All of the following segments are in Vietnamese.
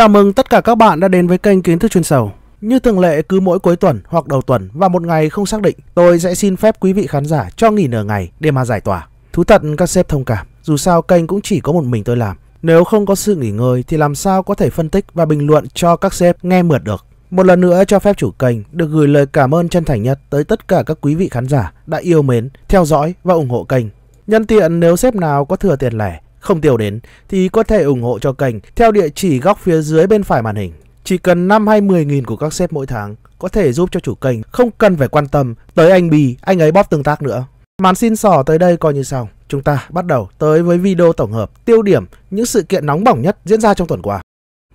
Chào mừng tất cả các bạn đã đến với kênh Kiến thức chuyên sâu. Như thường lệ cứ mỗi cuối tuần hoặc đầu tuần và một ngày không xác định, tôi sẽ xin phép quý vị khán giả cho nghỉ nửa ngày để mà giải tỏa. Thú thật các sếp thông cảm, dù sao kênh cũng chỉ có một mình tôi làm. Nếu không có sự nghỉ ngơi thì làm sao có thể phân tích và bình luận cho các sếp nghe mượt được. Một lần nữa cho phép chủ kênh được gửi lời cảm ơn chân thành nhất tới tất cả các quý vị khán giả đã yêu mến, theo dõi và ủng hộ kênh. Nhân tiện nếu sếp nào có thừa tiền lẻ không tiêu đến thì có thể ủng hộ cho kênh theo địa chỉ góc phía dưới bên phải màn hình. Chỉ cần 5 hay 10 nghìn của các sếp mỗi tháng có thể giúp cho chủ kênh không cần phải quan tâm tới anh Bì, anh ấy bóp tương tác nữa. Màn xin sỏ tới đây coi như xong. Chúng ta bắt đầu tới với video tổng hợp tiêu điểm những sự kiện nóng bỏng nhất diễn ra trong tuần qua.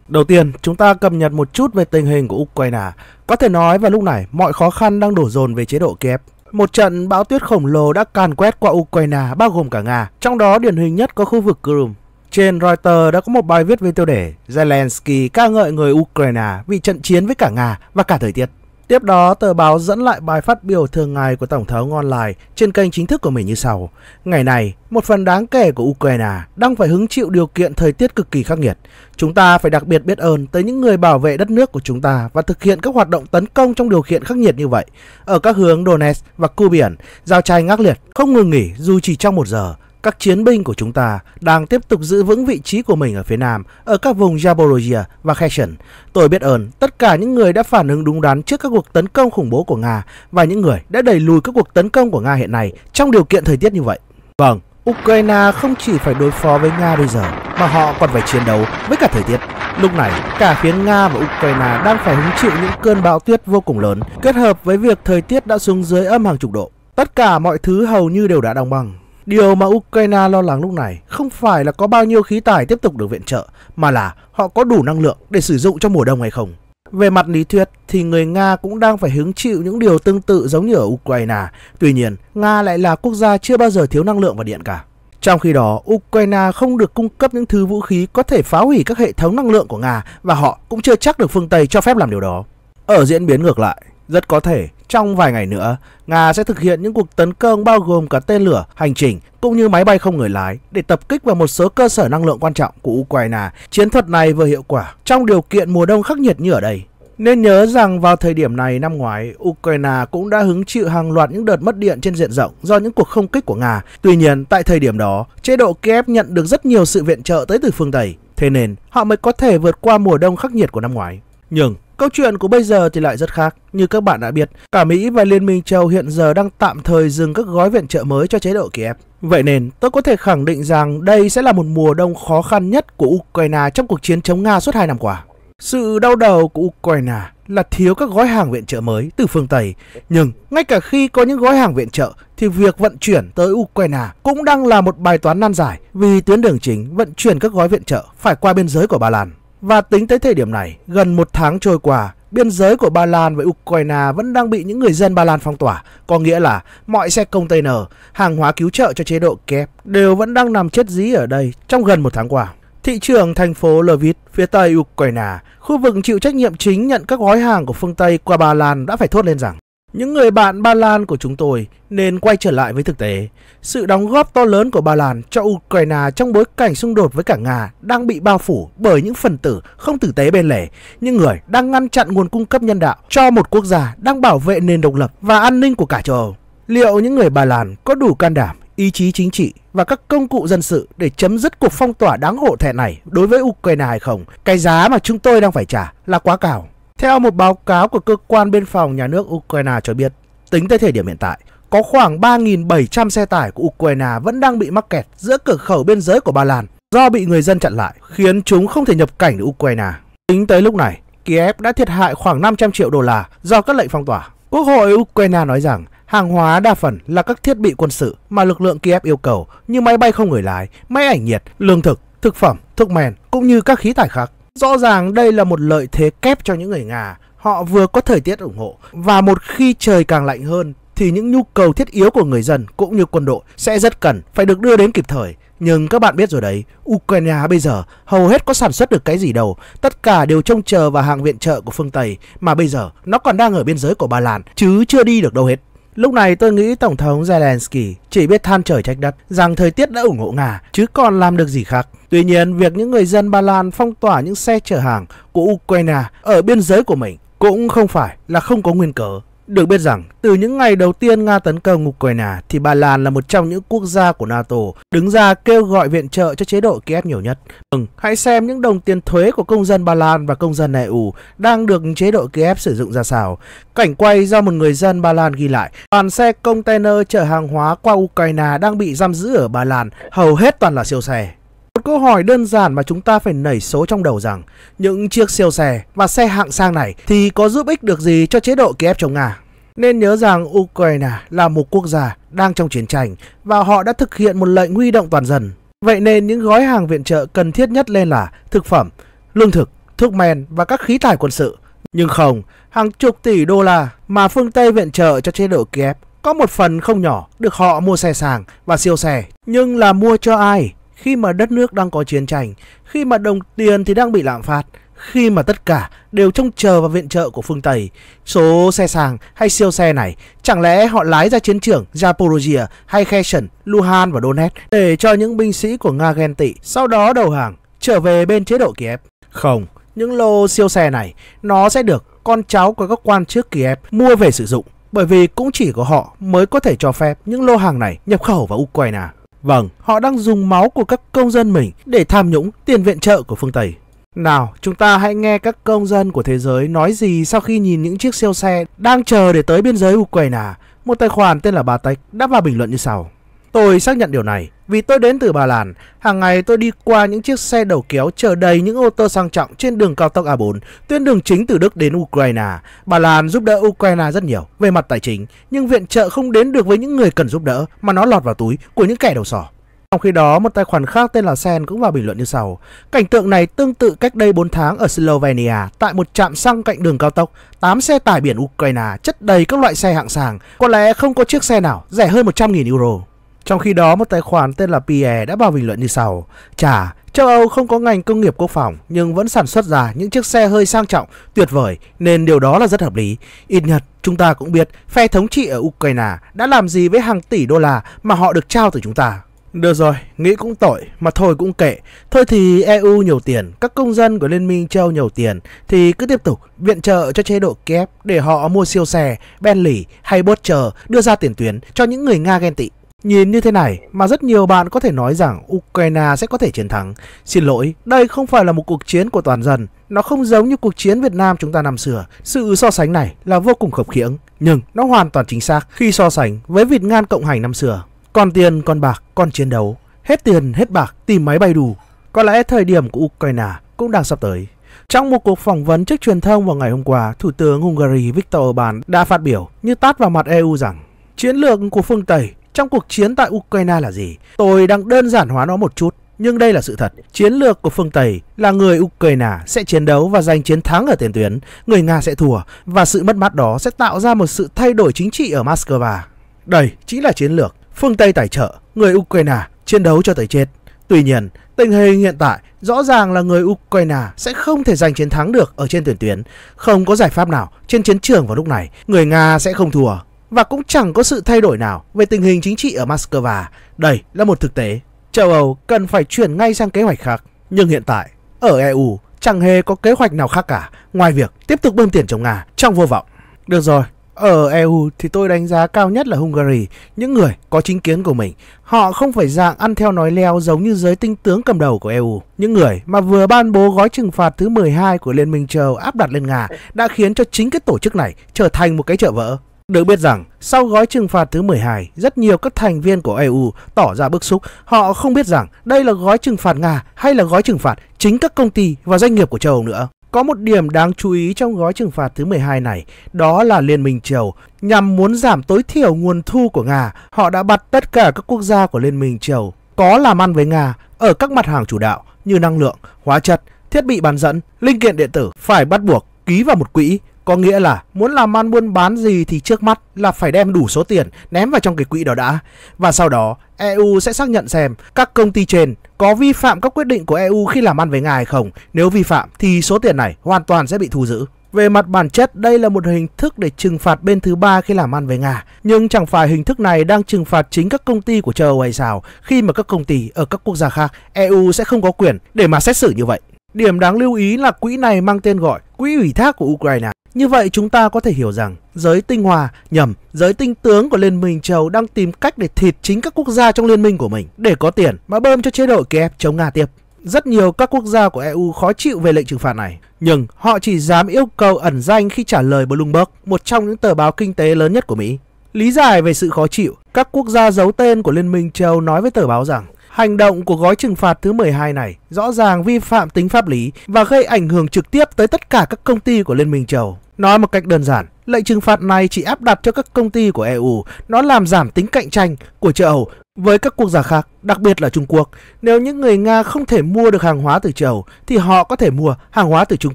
Đầu tiên, chúng ta cập nhật một chút về tình hình của Ukraine. Có thể nói vào lúc này, mọi khó khăn đang đổ dồn về chế độ Kiev một trận bão tuyết khổng lồ đã càn quét qua Ukraine bao gồm cả Nga, trong đó điển hình nhất có khu vực Crimea. Trên Reuters đã có một bài viết với tiêu đề Zelensky ca ngợi người Ukraine vì trận chiến với cả Nga và cả thời tiết. Tiếp đó, tờ báo dẫn lại bài phát biểu thường ngày của Tổng thống online trên kênh chính thức của mình như sau. Ngày này, một phần đáng kể của Ukraine đang phải hứng chịu điều kiện thời tiết cực kỳ khắc nghiệt. Chúng ta phải đặc biệt biết ơn tới những người bảo vệ đất nước của chúng ta và thực hiện các hoạt động tấn công trong điều kiện khắc nghiệt như vậy. Ở các hướng Donetsk và Cu Biển, giao tranh ngác liệt, không ngừng nghỉ dù chỉ trong một giờ các chiến binh của chúng ta đang tiếp tục giữ vững vị trí của mình ở phía Nam, ở các vùng Zaporozhia và Kherson. Tôi biết ơn tất cả những người đã phản ứng đúng đắn trước các cuộc tấn công khủng bố của Nga và những người đã đẩy lùi các cuộc tấn công của Nga hiện nay trong điều kiện thời tiết như vậy. Vâng, Ukraine không chỉ phải đối phó với Nga bây giờ mà họ còn phải chiến đấu với cả thời tiết. Lúc này, cả phía Nga và Ukraine đang phải hứng chịu những cơn bão tuyết vô cùng lớn kết hợp với việc thời tiết đã xuống dưới âm hàng chục độ. Tất cả mọi thứ hầu như đều đã đóng băng. Điều mà Ukraine lo lắng lúc này không phải là có bao nhiêu khí tài tiếp tục được viện trợ, mà là họ có đủ năng lượng để sử dụng trong mùa đông hay không. Về mặt lý thuyết thì người Nga cũng đang phải hứng chịu những điều tương tự giống như ở Ukraine. Tuy nhiên, Nga lại là quốc gia chưa bao giờ thiếu năng lượng và điện cả. Trong khi đó, Ukraine không được cung cấp những thứ vũ khí có thể phá hủy các hệ thống năng lượng của Nga và họ cũng chưa chắc được phương Tây cho phép làm điều đó. Ở diễn biến ngược lại, rất có thể, trong vài ngày nữa, Nga sẽ thực hiện những cuộc tấn công bao gồm cả tên lửa, hành trình cũng như máy bay không người lái để tập kích vào một số cơ sở năng lượng quan trọng của Ukraine. Chiến thuật này vừa hiệu quả trong điều kiện mùa đông khắc nghiệt như ở đây. Nên nhớ rằng vào thời điểm này năm ngoái, Ukraine cũng đã hứng chịu hàng loạt những đợt mất điện trên diện rộng do những cuộc không kích của Nga. Tuy nhiên, tại thời điểm đó, chế độ Kiev nhận được rất nhiều sự viện trợ tới từ phương Tây. Thế nên, họ mới có thể vượt qua mùa đông khắc nghiệt của năm ngoái. Nhưng Câu chuyện của bây giờ thì lại rất khác. Như các bạn đã biết, cả Mỹ và Liên minh châu hiện giờ đang tạm thời dừng các gói viện trợ mới cho chế độ Kiev. Vậy nên, tôi có thể khẳng định rằng đây sẽ là một mùa đông khó khăn nhất của Ukraine trong cuộc chiến chống Nga suốt 2 năm qua. Sự đau đầu của Ukraine là thiếu các gói hàng viện trợ mới từ phương Tây. Nhưng ngay cả khi có những gói hàng viện trợ thì việc vận chuyển tới Ukraine cũng đang là một bài toán nan giải vì tuyến đường chính vận chuyển các gói viện trợ phải qua biên giới của Ba Lan. Và tính tới thời điểm này, gần một tháng trôi qua, biên giới của Ba Lan với Ukraine vẫn đang bị những người dân Ba Lan phong tỏa, có nghĩa là mọi xe container, hàng hóa cứu trợ cho chế độ kép đều vẫn đang nằm chết dí ở đây trong gần một tháng qua. Thị trường thành phố Lviv phía tây Ukraine, khu vực chịu trách nhiệm chính nhận các gói hàng của phương Tây qua Ba Lan đã phải thốt lên rằng những người bạn Ba Lan của chúng tôi nên quay trở lại với thực tế. Sự đóng góp to lớn của Ba Lan cho Ukraine trong bối cảnh xung đột với cả Nga đang bị bao phủ bởi những phần tử không tử tế bên lề, những người đang ngăn chặn nguồn cung cấp nhân đạo cho một quốc gia đang bảo vệ nền độc lập và an ninh của cả châu Âu. Liệu những người Ba Lan có đủ can đảm, ý chí chính trị và các công cụ dân sự để chấm dứt cuộc phong tỏa đáng hổ thẹn này đối với Ukraine hay không? Cái giá mà chúng tôi đang phải trả là quá cao. Theo một báo cáo của cơ quan biên phòng nhà nước Ukraine cho biết, tính tới thời điểm hiện tại, có khoảng 3.700 xe tải của Ukraine vẫn đang bị mắc kẹt giữa cửa khẩu biên giới của Ba Lan do bị người dân chặn lại, khiến chúng không thể nhập cảnh đến Ukraine. Tính tới lúc này, Kiev đã thiệt hại khoảng 500 triệu đô la do các lệnh phong tỏa. Quốc hội Ukraine nói rằng hàng hóa đa phần là các thiết bị quân sự mà lực lượng Kiev yêu cầu như máy bay không người lái, máy ảnh nhiệt, lương thực, thực phẩm, thuốc men cũng như các khí thải khác. Rõ ràng đây là một lợi thế kép cho những người Nga. Họ vừa có thời tiết ủng hộ và một khi trời càng lạnh hơn thì những nhu cầu thiết yếu của người dân cũng như quân đội sẽ rất cần phải được đưa đến kịp thời. Nhưng các bạn biết rồi đấy, Ukraine bây giờ hầu hết có sản xuất được cái gì đâu. Tất cả đều trông chờ vào hàng viện trợ của phương Tây mà bây giờ nó còn đang ở biên giới của Ba Lan chứ chưa đi được đâu hết. Lúc này tôi nghĩ Tổng thống Zelensky chỉ biết than trời trách đất rằng thời tiết đã ủng hộ Nga chứ còn làm được gì khác. Tuy nhiên, việc những người dân Ba Lan phong tỏa những xe chở hàng của Ukraine ở biên giới của mình cũng không phải là không có nguyên cớ. Được biết rằng, từ những ngày đầu tiên Nga tấn công Ukraine thì Ba Lan là một trong những quốc gia của NATO đứng ra kêu gọi viện trợ cho chế độ Kiev nhiều nhất. Ừ, hãy xem những đồng tiền thuế của công dân Ba Lan và công dân EU đang được chế độ Kiev sử dụng ra sao. Cảnh quay do một người dân Ba Lan ghi lại, toàn xe container chở hàng hóa qua Ukraine đang bị giam giữ ở Ba Lan, hầu hết toàn là siêu xe. Một câu hỏi đơn giản mà chúng ta phải nảy số trong đầu rằng những chiếc siêu xe và xe hạng sang này thì có giúp ích được gì cho chế độ Kiev chống Nga? Nên nhớ rằng Ukraine là một quốc gia đang trong chiến tranh và họ đã thực hiện một lệnh huy động toàn dân. Vậy nên những gói hàng viện trợ cần thiết nhất lên là thực phẩm, lương thực, thuốc men và các khí tài quân sự. Nhưng không, hàng chục tỷ đô la mà phương Tây viện trợ cho chế độ Kiev có một phần không nhỏ được họ mua xe sàng và siêu xe. Nhưng là mua cho ai? khi mà đất nước đang có chiến tranh, khi mà đồng tiền thì đang bị lạm phát, khi mà tất cả đều trông chờ vào viện trợ của phương Tây. Số xe sàng hay siêu xe này, chẳng lẽ họ lái ra chiến trường Zaporozhia hay Kherson, Luhan và Donetsk để cho những binh sĩ của Nga ghen tị, sau đó đầu hàng, trở về bên chế độ Kiev? Không, những lô siêu xe này, nó sẽ được con cháu của các quan chức Kiev mua về sử dụng, bởi vì cũng chỉ có họ mới có thể cho phép những lô hàng này nhập khẩu vào Ukraine. Vâng, họ đang dùng máu của các công dân mình để tham nhũng tiền viện trợ của phương Tây. Nào, chúng ta hãy nghe các công dân của thế giới nói gì sau khi nhìn những chiếc siêu xe đang chờ để tới biên giới Ukraine. Một tài khoản tên là Bà Tech đã vào bình luận như sau. Tôi xác nhận điều này. Vì tôi đến từ bà Lan, hàng ngày tôi đi qua những chiếc xe đầu kéo chở đầy những ô tô sang trọng trên đường cao tốc A4, tuyến đường chính từ Đức đến Ukraine. Bà Lan giúp đỡ Ukraine rất nhiều về mặt tài chính, nhưng viện trợ không đến được với những người cần giúp đỡ mà nó lọt vào túi của những kẻ đầu sỏ. Trong khi đó, một tài khoản khác tên là Sen cũng vào bình luận như sau. Cảnh tượng này tương tự cách đây 4 tháng ở Slovenia, tại một trạm xăng cạnh đường cao tốc, 8 xe tải biển Ukraine chất đầy các loại xe hạng sàng, có lẽ không có chiếc xe nào rẻ hơn 100.000 euro. Trong khi đó, một tài khoản tên là Pierre đã vào bình luận như sau. Chà, châu Âu không có ngành công nghiệp quốc phòng nhưng vẫn sản xuất ra những chiếc xe hơi sang trọng, tuyệt vời nên điều đó là rất hợp lý. Ít nhất chúng ta cũng biết phe thống trị ở Ukraine đã làm gì với hàng tỷ đô la mà họ được trao từ chúng ta. Được rồi, nghĩ cũng tội, mà thôi cũng kệ. Thôi thì EU nhiều tiền, các công dân của Liên minh châu nhiều tiền, thì cứ tiếp tục viện trợ cho chế độ kép để họ mua siêu xe, Bentley hay Porsche đưa ra tiền tuyến cho những người Nga ghen tị. Nhìn như thế này mà rất nhiều bạn có thể nói rằng Ukraine sẽ có thể chiến thắng. Xin lỗi, đây không phải là một cuộc chiến của toàn dân. Nó không giống như cuộc chiến Việt Nam chúng ta năm xưa. Sự so sánh này là vô cùng khập khiễng, nhưng nó hoàn toàn chính xác khi so sánh với Việt Ngan Cộng Hành năm xưa. Còn tiền, còn bạc, còn chiến đấu. Hết tiền, hết bạc, tìm máy bay đủ. Có lẽ thời điểm của Ukraine cũng đang sắp tới. Trong một cuộc phỏng vấn trước truyền thông vào ngày hôm qua, Thủ tướng Hungary Viktor Orbán đã phát biểu như tát vào mặt EU rằng chiến lược của phương Tây trong cuộc chiến tại Ukraine là gì. Tôi đang đơn giản hóa nó một chút. Nhưng đây là sự thật, chiến lược của phương Tây là người Ukraine sẽ chiến đấu và giành chiến thắng ở tiền tuyến, người Nga sẽ thua và sự mất mát đó sẽ tạo ra một sự thay đổi chính trị ở Moscow. Đây chính là chiến lược, phương Tây tài trợ, người Ukraine chiến đấu cho tới chết. Tuy nhiên, tình hình hiện tại rõ ràng là người Ukraine sẽ không thể giành chiến thắng được ở trên tuyển tuyến. Không có giải pháp nào trên chiến trường vào lúc này, người Nga sẽ không thua và cũng chẳng có sự thay đổi nào về tình hình chính trị ở Moscow. Đây là một thực tế. Châu Âu cần phải chuyển ngay sang kế hoạch khác. Nhưng hiện tại, ở EU chẳng hề có kế hoạch nào khác cả ngoài việc tiếp tục bơm tiền chống Nga trong vô vọng. Được rồi, ở EU thì tôi đánh giá cao nhất là Hungary, những người có chính kiến của mình. Họ không phải dạng ăn theo nói leo giống như giới tinh tướng cầm đầu của EU. Những người mà vừa ban bố gói trừng phạt thứ 12 của Liên minh châu áp đặt lên Nga đã khiến cho chính cái tổ chức này trở thành một cái chợ vỡ. Được biết rằng, sau gói trừng phạt thứ 12, rất nhiều các thành viên của EU tỏ ra bức xúc. Họ không biết rằng đây là gói trừng phạt Nga hay là gói trừng phạt chính các công ty và doanh nghiệp của châu Âu nữa. Có một điểm đáng chú ý trong gói trừng phạt thứ 12 này, đó là Liên minh châu nhằm muốn giảm tối thiểu nguồn thu của Nga. Họ đã bắt tất cả các quốc gia của Liên minh châu có làm ăn với Nga ở các mặt hàng chủ đạo như năng lượng, hóa chất, thiết bị bán dẫn, linh kiện điện tử phải bắt buộc ký vào một quỹ có nghĩa là muốn làm ăn buôn bán gì thì trước mắt là phải đem đủ số tiền ném vào trong cái quỹ đó đã. Và sau đó EU sẽ xác nhận xem các công ty trên có vi phạm các quyết định của EU khi làm ăn với Nga hay không. Nếu vi phạm thì số tiền này hoàn toàn sẽ bị thu giữ. Về mặt bản chất, đây là một hình thức để trừng phạt bên thứ ba khi làm ăn với Nga. Nhưng chẳng phải hình thức này đang trừng phạt chính các công ty của châu Âu hay sao, khi mà các công ty ở các quốc gia khác, EU sẽ không có quyền để mà xét xử như vậy. Điểm đáng lưu ý là quỹ này mang tên gọi Quỹ Ủy thác của Ukraine. Như vậy chúng ta có thể hiểu rằng giới tinh hòa nhầm giới tinh tướng của Liên minh châu đang tìm cách để thịt chính các quốc gia trong liên minh của mình để có tiền mà bơm cho chế độ Kiev chống Nga tiếp. Rất nhiều các quốc gia của EU khó chịu về lệnh trừng phạt này, nhưng họ chỉ dám yêu cầu ẩn danh khi trả lời Bloomberg, một trong những tờ báo kinh tế lớn nhất của Mỹ. Lý giải về sự khó chịu, các quốc gia giấu tên của Liên minh châu nói với tờ báo rằng Hành động của gói trừng phạt thứ 12 này rõ ràng vi phạm tính pháp lý và gây ảnh hưởng trực tiếp tới tất cả các công ty của Liên minh châu. Nói một cách đơn giản, lệnh trừng phạt này chỉ áp đặt cho các công ty của EU, nó làm giảm tính cạnh tranh của châu Âu với các quốc gia khác, đặc biệt là Trung Quốc. Nếu những người Nga không thể mua được hàng hóa từ châu Âu thì họ có thể mua hàng hóa từ Trung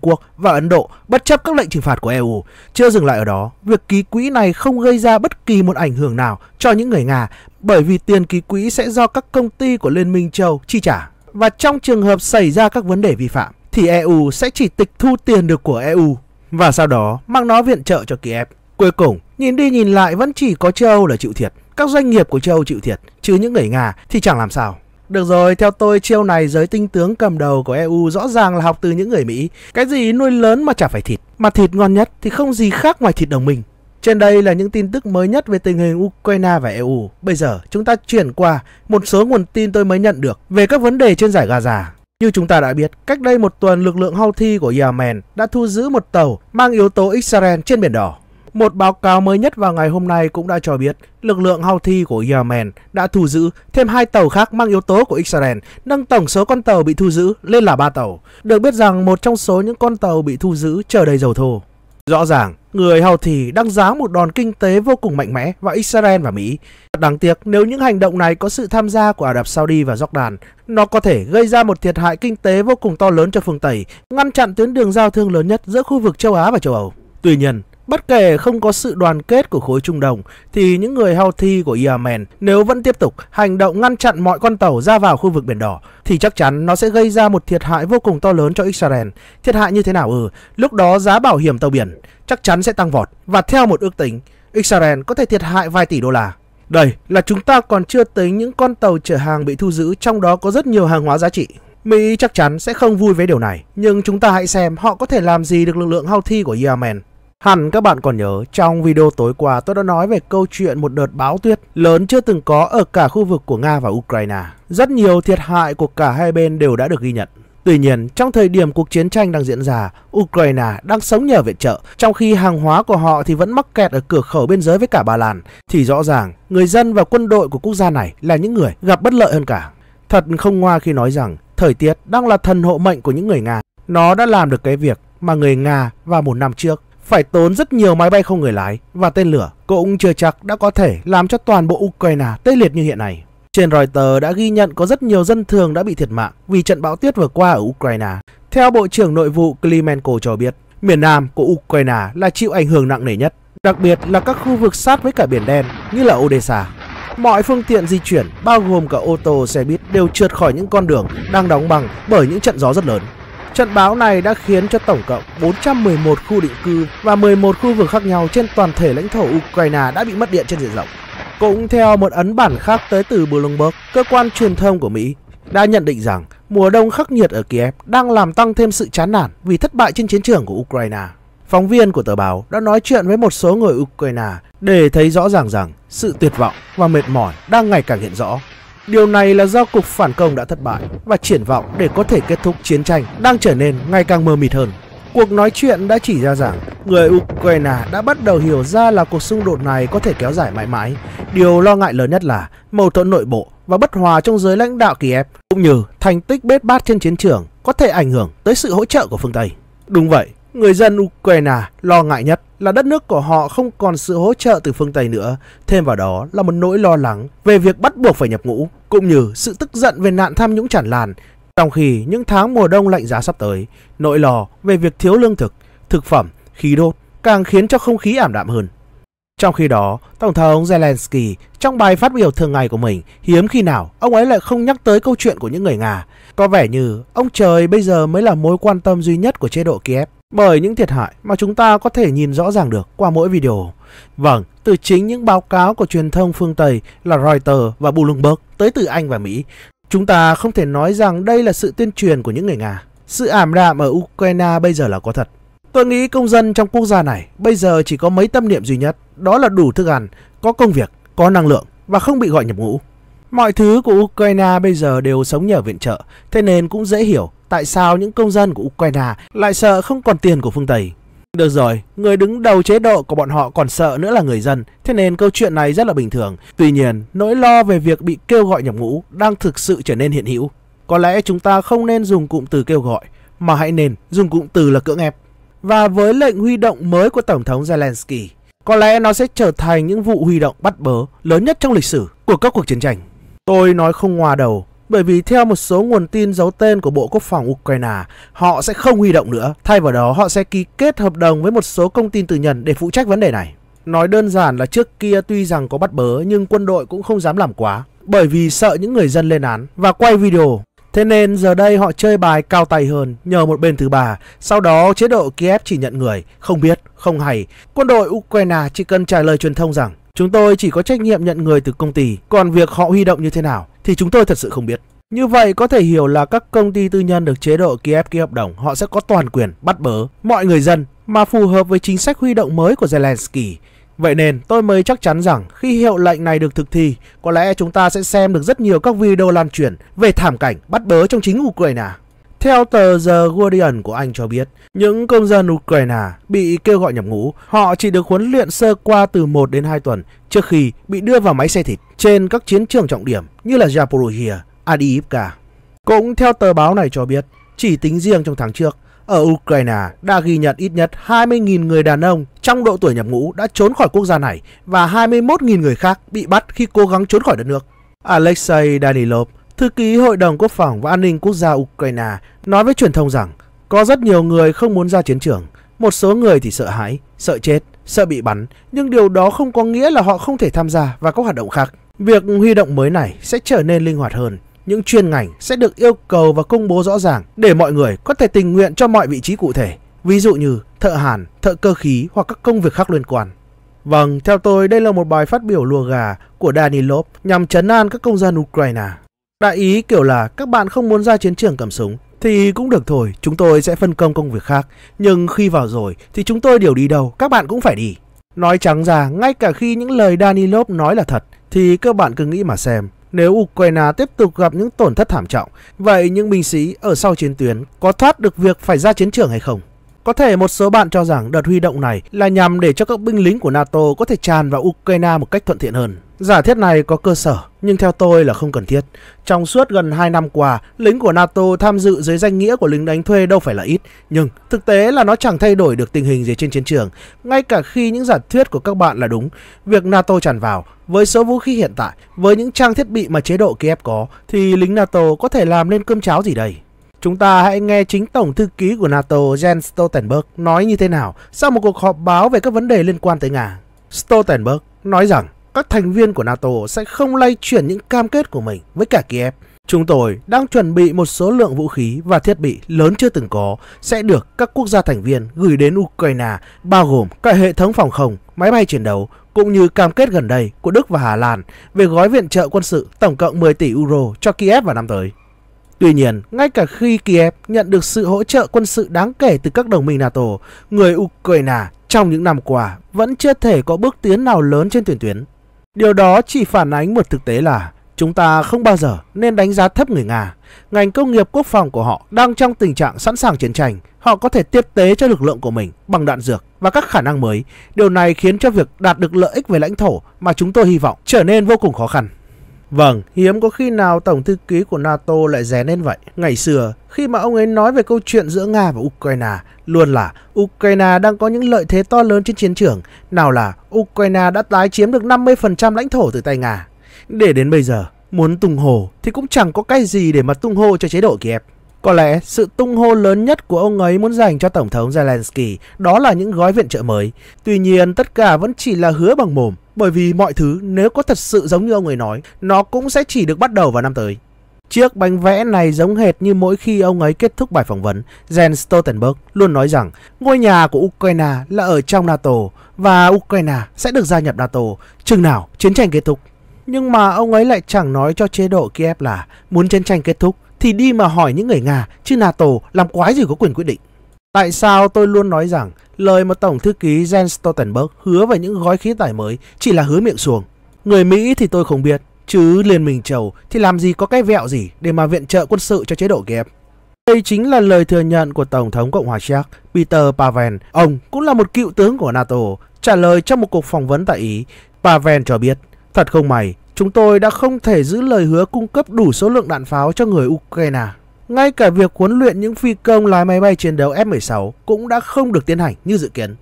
Quốc và Ấn Độ bất chấp các lệnh trừng phạt của EU. Chưa dừng lại ở đó, việc ký quỹ này không gây ra bất kỳ một ảnh hưởng nào cho những người Nga bởi vì tiền ký quỹ sẽ do các công ty của Liên minh châu chi trả. Và trong trường hợp xảy ra các vấn đề vi phạm, thì EU sẽ chỉ tịch thu tiền được của EU và sau đó mang nó viện trợ cho Kiev. Cuối cùng, nhìn đi nhìn lại vẫn chỉ có châu Âu là chịu thiệt, các doanh nghiệp của châu Âu chịu thiệt, chứ những người Nga thì chẳng làm sao. Được rồi, theo tôi chiêu này giới tinh tướng cầm đầu của EU rõ ràng là học từ những người Mỹ. Cái gì nuôi lớn mà chả phải thịt, mà thịt ngon nhất thì không gì khác ngoài thịt đồng minh. Trên đây là những tin tức mới nhất về tình hình Ukraine và EU. Bây giờ chúng ta chuyển qua một số nguồn tin tôi mới nhận được về các vấn đề trên giải Gaza. Như chúng ta đã biết, cách đây một tuần lực lượng Houthi của Yemen đã thu giữ một tàu mang yếu tố Israel trên Biển Đỏ. Một báo cáo mới nhất vào ngày hôm nay cũng đã cho biết lực lượng Houthi của Yemen đã thu giữ thêm hai tàu khác mang yếu tố của Israel, nâng tổng số con tàu bị thu giữ lên là ba tàu. Được biết rằng một trong số những con tàu bị thu giữ chờ đầy dầu thô. Rõ ràng, người Hào thì đang giáng một đòn kinh tế vô cùng mạnh mẽ vào Israel và Mỹ. Đáng tiếc, nếu những hành động này có sự tham gia của Ả Rập Saudi và Jordan, nó có thể gây ra một thiệt hại kinh tế vô cùng to lớn cho phương Tây, ngăn chặn tuyến đường giao thương lớn nhất giữa khu vực châu Á và châu Âu. Tuy nhiên, Bất kể không có sự đoàn kết của khối Trung Đồng thì những người Houthi của Yemen nếu vẫn tiếp tục hành động ngăn chặn mọi con tàu ra vào khu vực Biển Đỏ thì chắc chắn nó sẽ gây ra một thiệt hại vô cùng to lớn cho Israel. Thiệt hại như thế nào ừ, lúc đó giá bảo hiểm tàu biển chắc chắn sẽ tăng vọt và theo một ước tính, Israel có thể thiệt hại vài tỷ đô la. Đây là chúng ta còn chưa tính những con tàu chở hàng bị thu giữ trong đó có rất nhiều hàng hóa giá trị. Mỹ chắc chắn sẽ không vui với điều này, nhưng chúng ta hãy xem họ có thể làm gì được lực lượng Houthi của Yemen. Hẳn các bạn còn nhớ, trong video tối qua tôi đã nói về câu chuyện một đợt báo tuyết lớn chưa từng có ở cả khu vực của Nga và Ukraine. Rất nhiều thiệt hại của cả hai bên đều đã được ghi nhận. Tuy nhiên, trong thời điểm cuộc chiến tranh đang diễn ra, Ukraine đang sống nhờ viện trợ, trong khi hàng hóa của họ thì vẫn mắc kẹt ở cửa khẩu biên giới với cả Ba Lan, thì rõ ràng người dân và quân đội của quốc gia này là những người gặp bất lợi hơn cả. Thật không ngoa khi nói rằng thời tiết đang là thần hộ mệnh của những người Nga. Nó đã làm được cái việc mà người Nga vào một năm trước phải tốn rất nhiều máy bay không người lái và tên lửa cũng chưa chắc đã có thể làm cho toàn bộ Ukraine tê liệt như hiện nay. Trên Reuters đã ghi nhận có rất nhiều dân thường đã bị thiệt mạng vì trận bão tuyết vừa qua ở Ukraine. Theo Bộ trưởng Nội vụ Klimenko cho biết, miền Nam của Ukraine là chịu ảnh hưởng nặng nề nhất, đặc biệt là các khu vực sát với cả Biển Đen như là Odessa. Mọi phương tiện di chuyển, bao gồm cả ô tô, xe buýt đều trượt khỏi những con đường đang đóng bằng bởi những trận gió rất lớn. Trận bão này đã khiến cho tổng cộng 411 khu định cư và 11 khu vực khác nhau trên toàn thể lãnh thổ Ukraine đã bị mất điện trên diện rộng. Cũng theo một ấn bản khác tới từ Bloomberg, cơ quan truyền thông của Mỹ đã nhận định rằng mùa đông khắc nghiệt ở Kiev đang làm tăng thêm sự chán nản vì thất bại trên chiến trường của Ukraine. Phóng viên của tờ báo đã nói chuyện với một số người Ukraine để thấy rõ ràng rằng sự tuyệt vọng và mệt mỏi đang ngày càng hiện rõ Điều này là do cuộc phản công đã thất bại và triển vọng để có thể kết thúc chiến tranh đang trở nên ngày càng mơ mịt hơn. Cuộc nói chuyện đã chỉ ra rằng người Ukraine đã bắt đầu hiểu ra là cuộc xung đột này có thể kéo dài mãi mãi. Điều lo ngại lớn nhất là mâu thuẫn nội bộ và bất hòa trong giới lãnh đạo Kiev cũng như thành tích bết bát trên chiến trường có thể ảnh hưởng tới sự hỗ trợ của phương Tây. Đúng vậy, Người dân Ukraine lo ngại nhất là đất nước của họ không còn sự hỗ trợ từ phương Tây nữa, thêm vào đó là một nỗi lo lắng về việc bắt buộc phải nhập ngũ, cũng như sự tức giận về nạn tham nhũng tràn lan. Trong khi những tháng mùa đông lạnh giá sắp tới, nỗi lo về việc thiếu lương thực, thực phẩm, khí đốt càng khiến cho không khí ảm đạm hơn. Trong khi đó, Tổng thống Zelensky trong bài phát biểu thường ngày của mình hiếm khi nào ông ấy lại không nhắc tới câu chuyện của những người Nga. Có vẻ như ông trời bây giờ mới là mối quan tâm duy nhất của chế độ Kiev bởi những thiệt hại mà chúng ta có thể nhìn rõ ràng được qua mỗi video. Vâng, từ chính những báo cáo của truyền thông phương Tây là Reuters và Bloomberg tới từ Anh và Mỹ, chúng ta không thể nói rằng đây là sự tuyên truyền của những người Nga. Sự ảm đạm ở Ukraine bây giờ là có thật. Tôi nghĩ công dân trong quốc gia này bây giờ chỉ có mấy tâm niệm duy nhất, đó là đủ thức ăn, có công việc, có năng lượng và không bị gọi nhập ngũ. Mọi thứ của Ukraine bây giờ đều sống nhờ viện trợ, thế nên cũng dễ hiểu tại sao những công dân của Ukraine lại sợ không còn tiền của phương Tây. Được rồi, người đứng đầu chế độ của bọn họ còn sợ nữa là người dân, thế nên câu chuyện này rất là bình thường. Tuy nhiên, nỗi lo về việc bị kêu gọi nhập ngũ đang thực sự trở nên hiện hữu. Có lẽ chúng ta không nên dùng cụm từ kêu gọi, mà hãy nên dùng cụm từ là cưỡng ép. Và với lệnh huy động mới của Tổng thống Zelensky, có lẽ nó sẽ trở thành những vụ huy động bắt bớ lớn nhất trong lịch sử của các cuộc chiến tranh. Tôi nói không ngoa đầu, bởi vì theo một số nguồn tin giấu tên của Bộ Quốc phòng Ukraine, họ sẽ không huy động nữa, thay vào đó họ sẽ ký kết hợp đồng với một số công ty tư nhân để phụ trách vấn đề này. Nói đơn giản là trước kia tuy rằng có bắt bớ nhưng quân đội cũng không dám làm quá, bởi vì sợ những người dân lên án và quay video. Thế nên giờ đây họ chơi bài cao tay hơn nhờ một bên thứ ba, sau đó chế độ Kiev chỉ nhận người, không biết, không hay. Quân đội Ukraine chỉ cần trả lời truyền thông rằng Chúng tôi chỉ có trách nhiệm nhận người từ công ty, còn việc họ huy động như thế nào thì chúng tôi thật sự không biết. Như vậy có thể hiểu là các công ty tư nhân được chế độ ký ký hợp đồng họ sẽ có toàn quyền bắt bớ mọi người dân mà phù hợp với chính sách huy động mới của Zelensky. Vậy nên tôi mới chắc chắn rằng khi hiệu lệnh này được thực thi, có lẽ chúng ta sẽ xem được rất nhiều các video lan truyền về thảm cảnh bắt bớ trong chính Ukraine. Theo tờ The Guardian của Anh cho biết, những công dân Ukraine bị kêu gọi nhập ngũ, họ chỉ được huấn luyện sơ qua từ 1 đến 2 tuần trước khi bị đưa vào máy xe thịt trên các chiến trường trọng điểm như là Zaporizhia, Adiivka. Cũng theo tờ báo này cho biết, chỉ tính riêng trong tháng trước, ở Ukraine đã ghi nhận ít nhất 20.000 người đàn ông trong độ tuổi nhập ngũ đã trốn khỏi quốc gia này và 21.000 người khác bị bắt khi cố gắng trốn khỏi đất nước. Alexei Danilov, Thư ký Hội đồng Quốc phòng và An ninh Quốc gia Ukraine nói với truyền thông rằng có rất nhiều người không muốn ra chiến trường, một số người thì sợ hãi, sợ chết, sợ bị bắn, nhưng điều đó không có nghĩa là họ không thể tham gia và các hoạt động khác. Việc huy động mới này sẽ trở nên linh hoạt hơn, những chuyên ngành sẽ được yêu cầu và công bố rõ ràng để mọi người có thể tình nguyện cho mọi vị trí cụ thể, ví dụ như thợ hàn, thợ cơ khí hoặc các công việc khác liên quan. Vâng, theo tôi đây là một bài phát biểu lùa gà của Danilov nhằm chấn an các công dân Ukraine. Đại ý kiểu là các bạn không muốn ra chiến trường cầm súng thì cũng được thôi, chúng tôi sẽ phân công công việc khác. Nhưng khi vào rồi thì chúng tôi đều đi đâu, các bạn cũng phải đi. Nói trắng ra, ngay cả khi những lời Danilov nói là thật, thì các bạn cứ nghĩ mà xem. Nếu Ukraine tiếp tục gặp những tổn thất thảm trọng, vậy những binh sĩ ở sau chiến tuyến có thoát được việc phải ra chiến trường hay không? Có thể một số bạn cho rằng đợt huy động này là nhằm để cho các binh lính của NATO có thể tràn vào Ukraine một cách thuận tiện hơn. Giả thiết này có cơ sở, nhưng theo tôi là không cần thiết. Trong suốt gần 2 năm qua, lính của NATO tham dự dưới danh nghĩa của lính đánh thuê đâu phải là ít, nhưng thực tế là nó chẳng thay đổi được tình hình gì trên chiến trường. Ngay cả khi những giả thuyết của các bạn là đúng, việc NATO tràn vào, với số vũ khí hiện tại, với những trang thiết bị mà chế độ Kiev có, thì lính NATO có thể làm nên cơm cháo gì đây? Chúng ta hãy nghe chính Tổng Thư ký của NATO Jens Stoltenberg nói như thế nào sau một cuộc họp báo về các vấn đề liên quan tới Nga. Stoltenberg nói rằng các thành viên của NATO sẽ không lay chuyển những cam kết của mình với cả Kiev. Chúng tôi đang chuẩn bị một số lượng vũ khí và thiết bị lớn chưa từng có sẽ được các quốc gia thành viên gửi đến Ukraine, bao gồm cả hệ thống phòng không, máy bay chiến đấu, cũng như cam kết gần đây của Đức và Hà Lan về gói viện trợ quân sự tổng cộng 10 tỷ euro cho Kiev vào năm tới. Tuy nhiên, ngay cả khi Kiev nhận được sự hỗ trợ quân sự đáng kể từ các đồng minh NATO, người Ukraine trong những năm qua vẫn chưa thể có bước tiến nào lớn trên tuyển tuyến. Điều đó chỉ phản ánh một thực tế là chúng ta không bao giờ nên đánh giá thấp người Nga. Ngành công nghiệp quốc phòng của họ đang trong tình trạng sẵn sàng chiến tranh. Họ có thể tiếp tế cho lực lượng của mình bằng đạn dược và các khả năng mới. Điều này khiến cho việc đạt được lợi ích về lãnh thổ mà chúng tôi hy vọng trở nên vô cùng khó khăn. Vâng, hiếm có khi nào Tổng Thư ký của NATO lại rén lên vậy. Ngày xưa, khi mà ông ấy nói về câu chuyện giữa Nga và Ukraine, luôn là Ukraine đang có những lợi thế to lớn trên chiến trường. Nào là Ukraine đã tái chiếm được 50% lãnh thổ từ tay Nga. Để đến bây giờ, muốn tung hồ thì cũng chẳng có cái gì để mà tung hô cho chế độ Kiev. Có lẽ sự tung hô lớn nhất của ông ấy muốn dành cho Tổng thống Zelensky đó là những gói viện trợ mới. Tuy nhiên tất cả vẫn chỉ là hứa bằng mồm bởi vì mọi thứ nếu có thật sự giống như ông ấy nói, nó cũng sẽ chỉ được bắt đầu vào năm tới. Chiếc bánh vẽ này giống hệt như mỗi khi ông ấy kết thúc bài phỏng vấn, Jens Stoltenberg luôn nói rằng ngôi nhà của Ukraine là ở trong NATO và Ukraine sẽ được gia nhập NATO chừng nào chiến tranh kết thúc. Nhưng mà ông ấy lại chẳng nói cho chế độ Kiev là muốn chiến tranh kết thúc thì đi mà hỏi những người Nga chứ NATO làm quái gì có quyền quyết định. Tại sao tôi luôn nói rằng lời mà Tổng Thư ký Jens Stoltenberg hứa về những gói khí tải mới chỉ là hứa miệng xuồng. Người Mỹ thì tôi không biết, chứ Liên minh châu thì làm gì có cái vẹo gì để mà viện trợ quân sự cho chế độ Kiev. Đây chính là lời thừa nhận của Tổng thống Cộng hòa Séc Peter Pavel, ông cũng là một cựu tướng của NATO, trả lời trong một cuộc phỏng vấn tại Ý. Pavel cho biết, thật không may, chúng tôi đã không thể giữ lời hứa cung cấp đủ số lượng đạn pháo cho người Ukraine. Ngay cả việc huấn luyện những phi công lái máy bay chiến đấu F-16 cũng đã không được tiến hành như dự kiến.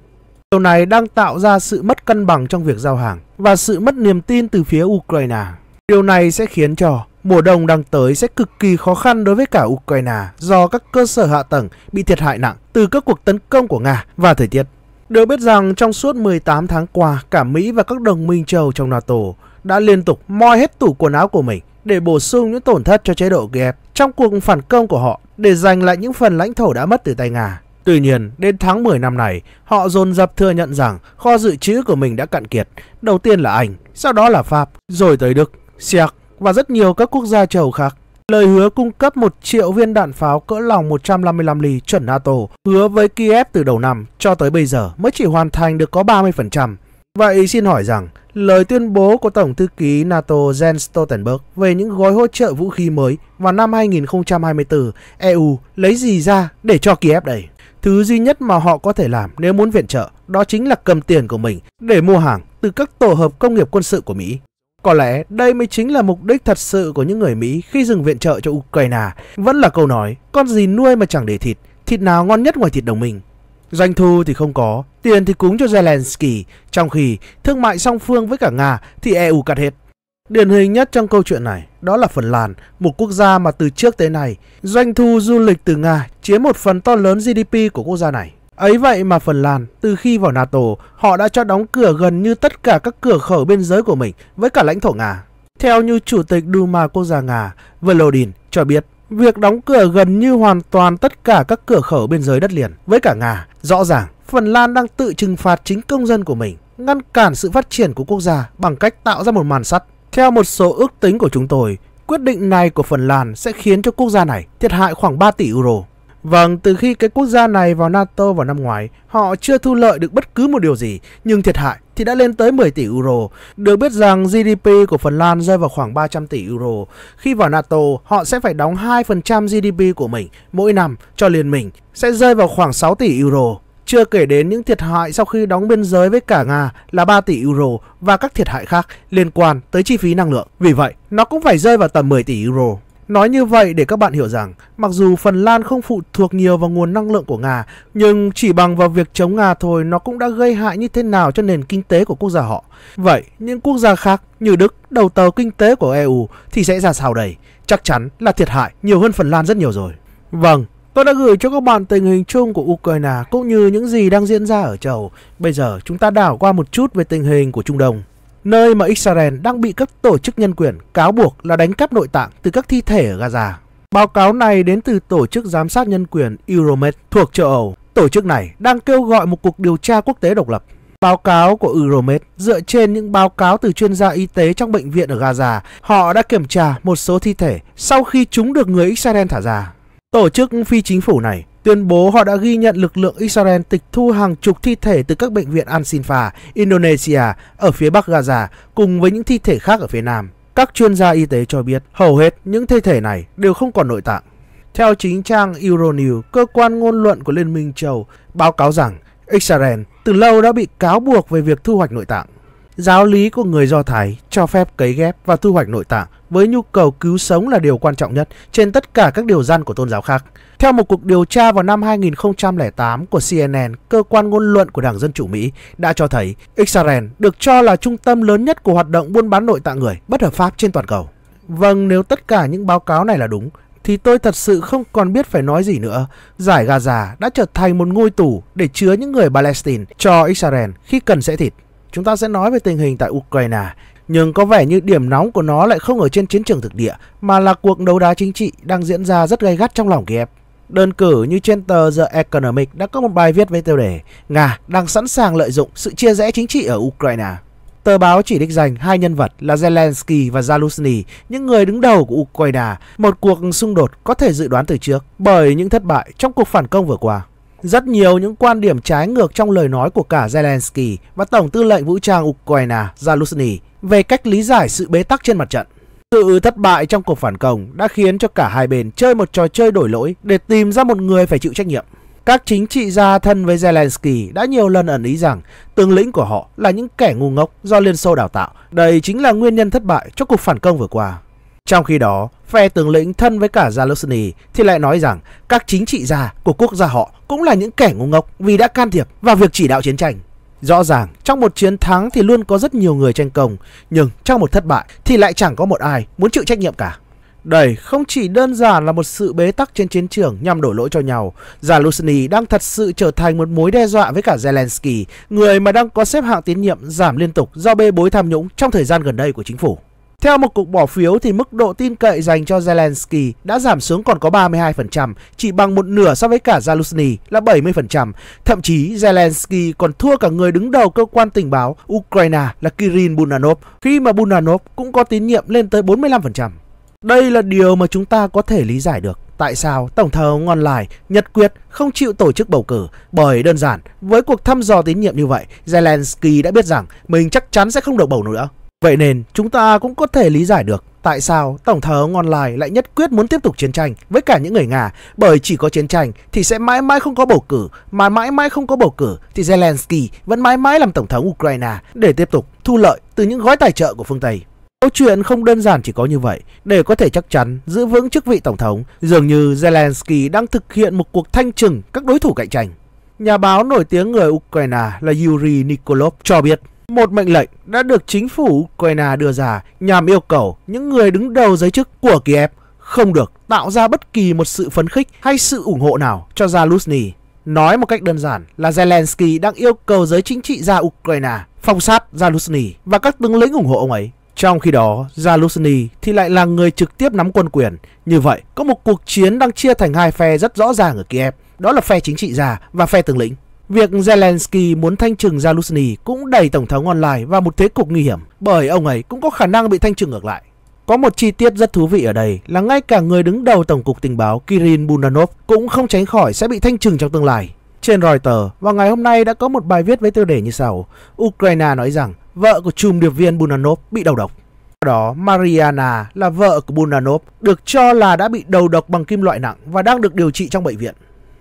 Điều này đang tạo ra sự mất cân bằng trong việc giao hàng và sự mất niềm tin từ phía Ukraine. Điều này sẽ khiến cho mùa đông đang tới sẽ cực kỳ khó khăn đối với cả Ukraine do các cơ sở hạ tầng bị thiệt hại nặng từ các cuộc tấn công của Nga và thời tiết. Được biết rằng trong suốt 18 tháng qua, cả Mỹ và các đồng minh châu trong NATO đã liên tục moi hết tủ quần áo của mình để bổ sung những tổn thất cho chế độ Kiev trong cuộc phản công của họ để giành lại những phần lãnh thổ đã mất từ tay Nga. Tuy nhiên, đến tháng 10 năm này, họ dồn dập thừa nhận rằng kho dự trữ của mình đã cạn kiệt. Đầu tiên là Anh, sau đó là Pháp, rồi tới Đức, Séc và rất nhiều các quốc gia châu khác. Lời hứa cung cấp 1 triệu viên đạn pháo cỡ lòng 155 ly chuẩn NATO hứa với Kiev từ đầu năm cho tới bây giờ mới chỉ hoàn thành được có 30%. Vậy xin hỏi rằng lời tuyên bố của Tổng thư ký NATO Jens Stoltenberg về những gói hỗ trợ vũ khí mới vào năm 2024, EU lấy gì ra để cho Kiev đẩy? Thứ duy nhất mà họ có thể làm nếu muốn viện trợ đó chính là cầm tiền của mình để mua hàng từ các tổ hợp công nghiệp quân sự của Mỹ. Có lẽ đây mới chính là mục đích thật sự của những người Mỹ khi dừng viện trợ cho Ukraine. Vẫn là câu nói, con gì nuôi mà chẳng để thịt, thịt nào ngon nhất ngoài thịt đồng minh. Doanh thu thì không có, tiền thì cúng cho Zelensky, trong khi thương mại song phương với cả Nga thì EU cắt hết. Điển hình nhất trong câu chuyện này đó là Phần Lan, một quốc gia mà từ trước tới nay doanh thu du lịch từ Nga chiếm một phần to lớn GDP của quốc gia này. Ấy vậy mà Phần Lan, từ khi vào NATO, họ đã cho đóng cửa gần như tất cả các cửa khẩu biên giới của mình với cả lãnh thổ Nga. Theo như Chủ tịch Duma Quốc gia Nga, Volodin cho biết, Việc đóng cửa gần như hoàn toàn tất cả các cửa khẩu biên giới đất liền với cả Nga, rõ ràng Phần Lan đang tự trừng phạt chính công dân của mình, ngăn cản sự phát triển của quốc gia bằng cách tạo ra một màn sắt. Theo một số ước tính của chúng tôi, quyết định này của Phần Lan sẽ khiến cho quốc gia này thiệt hại khoảng 3 tỷ euro. Vâng, từ khi cái quốc gia này vào NATO vào năm ngoái, họ chưa thu lợi được bất cứ một điều gì, nhưng thiệt hại thì đã lên tới 10 tỷ euro. Được biết rằng GDP của Phần Lan rơi vào khoảng 300 tỷ euro. Khi vào NATO, họ sẽ phải đóng 2% GDP của mình mỗi năm cho liên minh, sẽ rơi vào khoảng 6 tỷ euro. Chưa kể đến những thiệt hại sau khi đóng biên giới với cả Nga là 3 tỷ euro và các thiệt hại khác liên quan tới chi phí năng lượng. Vì vậy, nó cũng phải rơi vào tầm 10 tỷ euro. Nói như vậy để các bạn hiểu rằng, mặc dù Phần Lan không phụ thuộc nhiều vào nguồn năng lượng của Nga, nhưng chỉ bằng vào việc chống Nga thôi nó cũng đã gây hại như thế nào cho nền kinh tế của quốc gia họ. Vậy, những quốc gia khác như Đức, đầu tàu kinh tế của EU thì sẽ ra sao đây? Chắc chắn là thiệt hại nhiều hơn Phần Lan rất nhiều rồi. Vâng, Tôi đã gửi cho các bạn tình hình chung của Ukraine cũng như những gì đang diễn ra ở châu. Bây giờ chúng ta đảo qua một chút về tình hình của Trung Đông nơi mà Israel đang bị các tổ chức nhân quyền cáo buộc là đánh cắp nội tạng từ các thi thể ở Gaza. Báo cáo này đến từ Tổ chức Giám sát Nhân quyền Euromed thuộc châu Âu. Tổ chức này đang kêu gọi một cuộc điều tra quốc tế độc lập. Báo cáo của Euromed dựa trên những báo cáo từ chuyên gia y tế trong bệnh viện ở Gaza, họ đã kiểm tra một số thi thể sau khi chúng được người Israel thả ra. Tổ chức phi chính phủ này tuyên bố họ đã ghi nhận lực lượng Israel tịch thu hàng chục thi thể từ các bệnh viện Al-Sinfa, Indonesia ở phía bắc Gaza cùng với những thi thể khác ở phía nam. Các chuyên gia y tế cho biết hầu hết những thi thể này đều không còn nội tạng. Theo chính trang Euronews, cơ quan ngôn luận của Liên minh châu báo cáo rằng Israel từ lâu đã bị cáo buộc về việc thu hoạch nội tạng. Giáo lý của người Do Thái cho phép cấy ghép và thu hoạch nội tạng với nhu cầu cứu sống là điều quan trọng nhất trên tất cả các điều răn của tôn giáo khác. Theo một cuộc điều tra vào năm 2008 của CNN, cơ quan ngôn luận của Đảng Dân Chủ Mỹ đã cho thấy Israel được cho là trung tâm lớn nhất của hoạt động buôn bán nội tạng người bất hợp pháp trên toàn cầu. Vâng, nếu tất cả những báo cáo này là đúng, thì tôi thật sự không còn biết phải nói gì nữa. Giải Gaza đã trở thành một ngôi tù để chứa những người Palestine cho Israel khi cần sẽ thịt. Chúng ta sẽ nói về tình hình tại Ukraine nhưng có vẻ như điểm nóng của nó lại không ở trên chiến trường thực địa mà là cuộc đấu đá chính trị đang diễn ra rất gay gắt trong lòng Kiev. Đơn cử như trên tờ The Economic đã có một bài viết với tiêu đề Nga đang sẵn sàng lợi dụng sự chia rẽ chính trị ở Ukraine. Tờ báo chỉ đích danh hai nhân vật là Zelensky và Zaluzny, những người đứng đầu của Ukraine, một cuộc xung đột có thể dự đoán từ trước bởi những thất bại trong cuộc phản công vừa qua. Rất nhiều những quan điểm trái ngược trong lời nói của cả Zelensky và Tổng tư lệnh vũ trang Ukraine Zaluzhny về cách lý giải sự bế tắc trên mặt trận. Sự thất bại trong cuộc phản công đã khiến cho cả hai bên chơi một trò chơi đổi lỗi để tìm ra một người phải chịu trách nhiệm. Các chính trị gia thân với Zelensky đã nhiều lần ẩn ý rằng tướng lĩnh của họ là những kẻ ngu ngốc do Liên Xô đào tạo. Đây chính là nguyên nhân thất bại cho cuộc phản công vừa qua. Trong khi đó, phe tướng lĩnh thân với cả Zaluzny thì lại nói rằng các chính trị gia của quốc gia họ cũng là những kẻ ngu ngốc vì đã can thiệp vào việc chỉ đạo chiến tranh. Rõ ràng, trong một chiến thắng thì luôn có rất nhiều người tranh công, nhưng trong một thất bại thì lại chẳng có một ai muốn chịu trách nhiệm cả. Đây không chỉ đơn giản là một sự bế tắc trên chiến trường nhằm đổ lỗi cho nhau. Zaluzny đang thật sự trở thành một mối đe dọa với cả Zelensky, người mà đang có xếp hạng tín nhiệm giảm liên tục do bê bối tham nhũng trong thời gian gần đây của chính phủ. Theo một cuộc bỏ phiếu thì mức độ tin cậy dành cho Zelensky đã giảm xuống còn có 32%, chỉ bằng một nửa so với cả Zelensky là 70%. Thậm chí Zelensky còn thua cả người đứng đầu cơ quan tình báo Ukraine là Kirill Bunanov, khi mà Bunanov cũng có tín nhiệm lên tới 45%. Đây là điều mà chúng ta có thể lý giải được. Tại sao Tổng thống ngon online Nhật Quyết không chịu tổ chức bầu cử? Bởi đơn giản, với cuộc thăm dò tín nhiệm như vậy, Zelensky đã biết rằng mình chắc chắn sẽ không được bầu nữa. Vậy nên chúng ta cũng có thể lý giải được tại sao Tổng thống ông online lại nhất quyết muốn tiếp tục chiến tranh với cả những người Nga bởi chỉ có chiến tranh thì sẽ mãi mãi không có bầu cử mà mãi mãi không có bầu cử thì Zelensky vẫn mãi mãi làm Tổng thống Ukraine để tiếp tục thu lợi từ những gói tài trợ của phương Tây. Câu chuyện không đơn giản chỉ có như vậy. Để có thể chắc chắn giữ vững chức vị Tổng thống, dường như Zelensky đang thực hiện một cuộc thanh trừng các đối thủ cạnh tranh. Nhà báo nổi tiếng người Ukraine là Yuri Nikolov cho biết một mệnh lệnh đã được chính phủ Ukraine đưa ra nhằm yêu cầu những người đứng đầu giới chức của Kiev không được tạo ra bất kỳ một sự phấn khích hay sự ủng hộ nào cho Zaluzny. Nói một cách đơn giản là Zelensky đang yêu cầu giới chính trị gia Ukraine phong sát Zaluzny và các tướng lĩnh ủng hộ ông ấy. Trong khi đó, Zaluzny thì lại là người trực tiếp nắm quân quyền. Như vậy, có một cuộc chiến đang chia thành hai phe rất rõ ràng ở Kiev, đó là phe chính trị gia và phe tướng lĩnh. Việc Zelensky muốn thanh trừng Zaluzny cũng đẩy Tổng thống online vào một thế cục nguy hiểm bởi ông ấy cũng có khả năng bị thanh trừng ngược lại. Có một chi tiết rất thú vị ở đây là ngay cả người đứng đầu Tổng cục Tình báo Kirin Bundanov cũng không tránh khỏi sẽ bị thanh trừng trong tương lai. Trên Reuters vào ngày hôm nay đã có một bài viết với tiêu đề như sau. Ukraine nói rằng vợ của trùm điệp viên Bundanov bị đầu độc. Sau đó, Mariana là vợ của Bundanov được cho là đã bị đầu độc bằng kim loại nặng và đang được điều trị trong bệnh viện.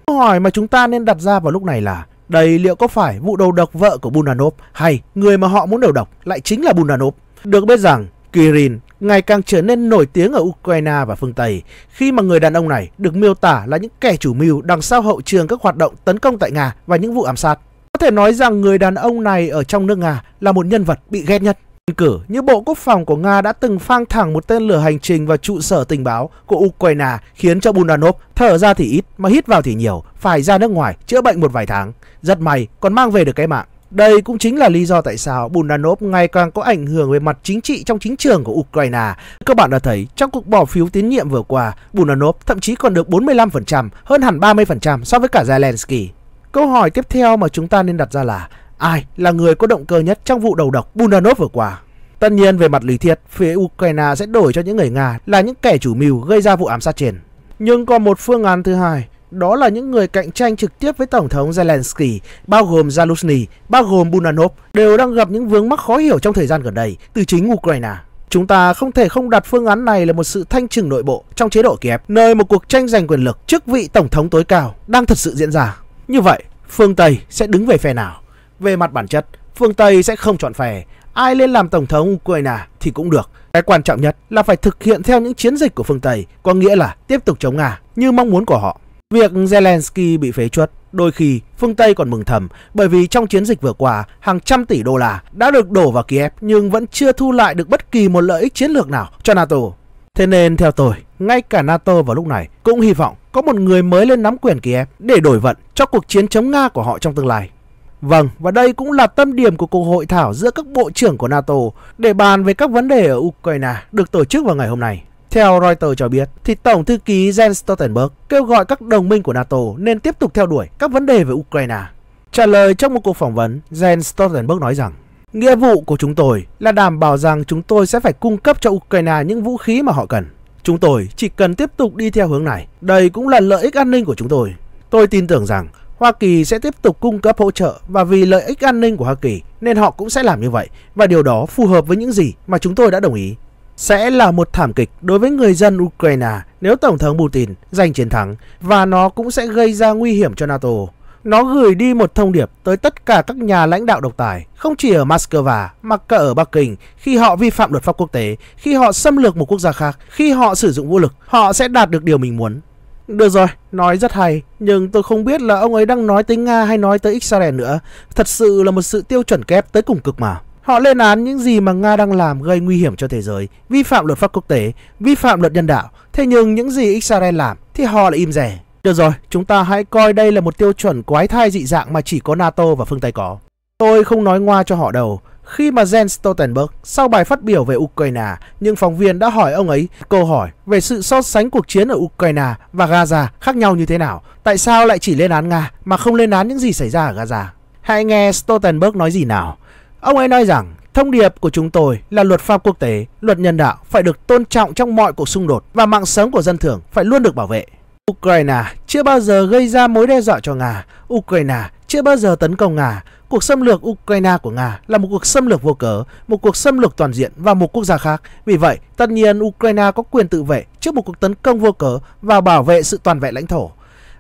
Câu hỏi mà chúng ta nên đặt ra vào lúc này là đây liệu có phải vụ đầu độc vợ của Bundanov hay người mà họ muốn đầu độc lại chính là Bundanov? Được biết rằng Kirin ngày càng trở nên nổi tiếng ở Ukraine và phương Tây khi mà người đàn ông này được miêu tả là những kẻ chủ mưu đằng sau hậu trường các hoạt động tấn công tại Nga và những vụ ám sát. Có thể nói rằng người đàn ông này ở trong nước Nga là một nhân vật bị ghét nhất cử như Bộ Quốc phòng của Nga đã từng phang thẳng một tên lửa hành trình vào trụ sở tình báo của Ukraine khiến cho Bundanov thở ra thì ít mà hít vào thì nhiều, phải ra nước ngoài chữa bệnh một vài tháng. Rất may còn mang về được cái mạng. Đây cũng chính là lý do tại sao Bundanov ngày càng có ảnh hưởng về mặt chính trị trong chính trường của Ukraine. Các bạn đã thấy, trong cuộc bỏ phiếu tín nhiệm vừa qua, Bundanov thậm chí còn được 45%, hơn hẳn 30% so với cả Zelensky. Câu hỏi tiếp theo mà chúng ta nên đặt ra là ai là người có động cơ nhất trong vụ đầu độc Bundanov vừa qua. Tất nhiên về mặt lý thuyết, phía Ukraine sẽ đổi cho những người Nga là những kẻ chủ mưu gây ra vụ ám sát trên. Nhưng còn một phương án thứ hai, đó là những người cạnh tranh trực tiếp với Tổng thống Zelensky, bao gồm Zaluzny, bao gồm Bunanov, đều đang gặp những vướng mắc khó hiểu trong thời gian gần đây từ chính Ukraine. Chúng ta không thể không đặt phương án này là một sự thanh trừng nội bộ trong chế độ Kiev, nơi một cuộc tranh giành quyền lực chức vị Tổng thống tối cao đang thật sự diễn ra. Như vậy, phương Tây sẽ đứng về phe nào? Về mặt bản chất, phương Tây sẽ không chọn phè, ai lên làm tổng thống Ukraine thì cũng được. Cái quan trọng nhất là phải thực hiện theo những chiến dịch của phương Tây, có nghĩa là tiếp tục chống Nga như mong muốn của họ. Việc Zelensky bị phế chuất, đôi khi phương Tây còn mừng thầm bởi vì trong chiến dịch vừa qua, hàng trăm tỷ đô la đã được đổ vào Kiev nhưng vẫn chưa thu lại được bất kỳ một lợi ích chiến lược nào cho NATO. Thế nên theo tôi, ngay cả NATO vào lúc này cũng hy vọng có một người mới lên nắm quyền Kiev để đổi vận cho cuộc chiến chống Nga của họ trong tương lai. Vâng, và đây cũng là tâm điểm của cuộc hội thảo giữa các bộ trưởng của NATO để bàn về các vấn đề ở Ukraine được tổ chức vào ngày hôm nay. Theo Reuters cho biết, thì Tổng thư ký Jens Stoltenberg kêu gọi các đồng minh của NATO nên tiếp tục theo đuổi các vấn đề về Ukraine. Trả lời trong một cuộc phỏng vấn, Jens Stoltenberg nói rằng Nghĩa vụ của chúng tôi là đảm bảo rằng chúng tôi sẽ phải cung cấp cho Ukraine những vũ khí mà họ cần. Chúng tôi chỉ cần tiếp tục đi theo hướng này. Đây cũng là lợi ích an ninh của chúng tôi. Tôi tin tưởng rằng Hoa Kỳ sẽ tiếp tục cung cấp hỗ trợ và vì lợi ích an ninh của Hoa Kỳ nên họ cũng sẽ làm như vậy và điều đó phù hợp với những gì mà chúng tôi đã đồng ý. Sẽ là một thảm kịch đối với người dân Ukraine nếu Tổng thống Putin giành chiến thắng và nó cũng sẽ gây ra nguy hiểm cho NATO. Nó gửi đi một thông điệp tới tất cả các nhà lãnh đạo độc tài, không chỉ ở Moscow mà cả ở Bắc Kinh khi họ vi phạm luật pháp quốc tế, khi họ xâm lược một quốc gia khác, khi họ sử dụng vũ lực, họ sẽ đạt được điều mình muốn được rồi, nói rất hay, nhưng tôi không biết là ông ấy đang nói tới Nga hay nói tới Israel nữa. Thật sự là một sự tiêu chuẩn kép tới cùng cực mà. Họ lên án những gì mà Nga đang làm gây nguy hiểm cho thế giới, vi phạm luật pháp quốc tế, vi phạm luật nhân đạo. Thế nhưng những gì Israel làm thì họ lại im rẻ. Được rồi, chúng ta hãy coi đây là một tiêu chuẩn quái thai dị dạng mà chỉ có NATO và phương Tây có. Tôi không nói ngoa cho họ đâu, khi mà Jens Stoltenberg sau bài phát biểu về Ukraine, những phóng viên đã hỏi ông ấy câu hỏi về sự so sánh cuộc chiến ở Ukraine và Gaza khác nhau như thế nào. Tại sao lại chỉ lên án Nga mà không lên án những gì xảy ra ở Gaza? Hãy nghe Stoltenberg nói gì nào. Ông ấy nói rằng Thông điệp của chúng tôi là luật pháp quốc tế, luật nhân đạo phải được tôn trọng trong mọi cuộc xung đột và mạng sống của dân thường phải luôn được bảo vệ. Ukraine chưa bao giờ gây ra mối đe dọa cho Nga. Ukraine chưa bao giờ tấn công Nga, cuộc xâm lược Ukraine của Nga là một cuộc xâm lược vô cớ, một cuộc xâm lược toàn diện vào một quốc gia khác. Vì vậy, tất nhiên Ukraine có quyền tự vệ trước một cuộc tấn công vô cớ và bảo vệ sự toàn vẹn lãnh thổ.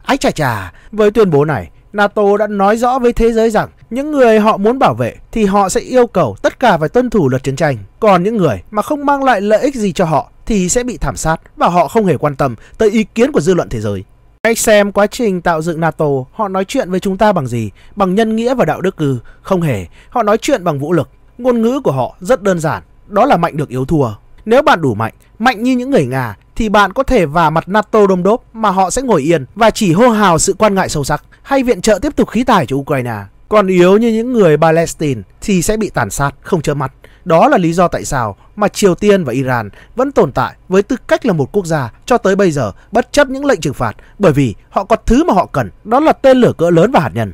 Ái chà chà, với tuyên bố này, NATO đã nói rõ với thế giới rằng những người họ muốn bảo vệ thì họ sẽ yêu cầu tất cả phải tuân thủ luật chiến tranh. Còn những người mà không mang lại lợi ích gì cho họ thì sẽ bị thảm sát và họ không hề quan tâm tới ý kiến của dư luận thế giới. Hãy xem quá trình tạo dựng NATO, họ nói chuyện với chúng ta bằng gì? Bằng nhân nghĩa và đạo đức cư? Không hề, họ nói chuyện bằng vũ lực. Ngôn ngữ của họ rất đơn giản, đó là mạnh được yếu thua. Nếu bạn đủ mạnh, mạnh như những người Nga, thì bạn có thể vào mặt NATO đông đốp mà họ sẽ ngồi yên và chỉ hô hào sự quan ngại sâu sắc hay viện trợ tiếp tục khí tài cho Ukraine. Còn yếu như những người Palestine thì sẽ bị tàn sát, không chớ mặt. Đó là lý do tại sao mà Triều Tiên và Iran vẫn tồn tại với tư cách là một quốc gia cho tới bây giờ bất chấp những lệnh trừng phạt bởi vì họ có thứ mà họ cần, đó là tên lửa cỡ lớn và hạt nhân.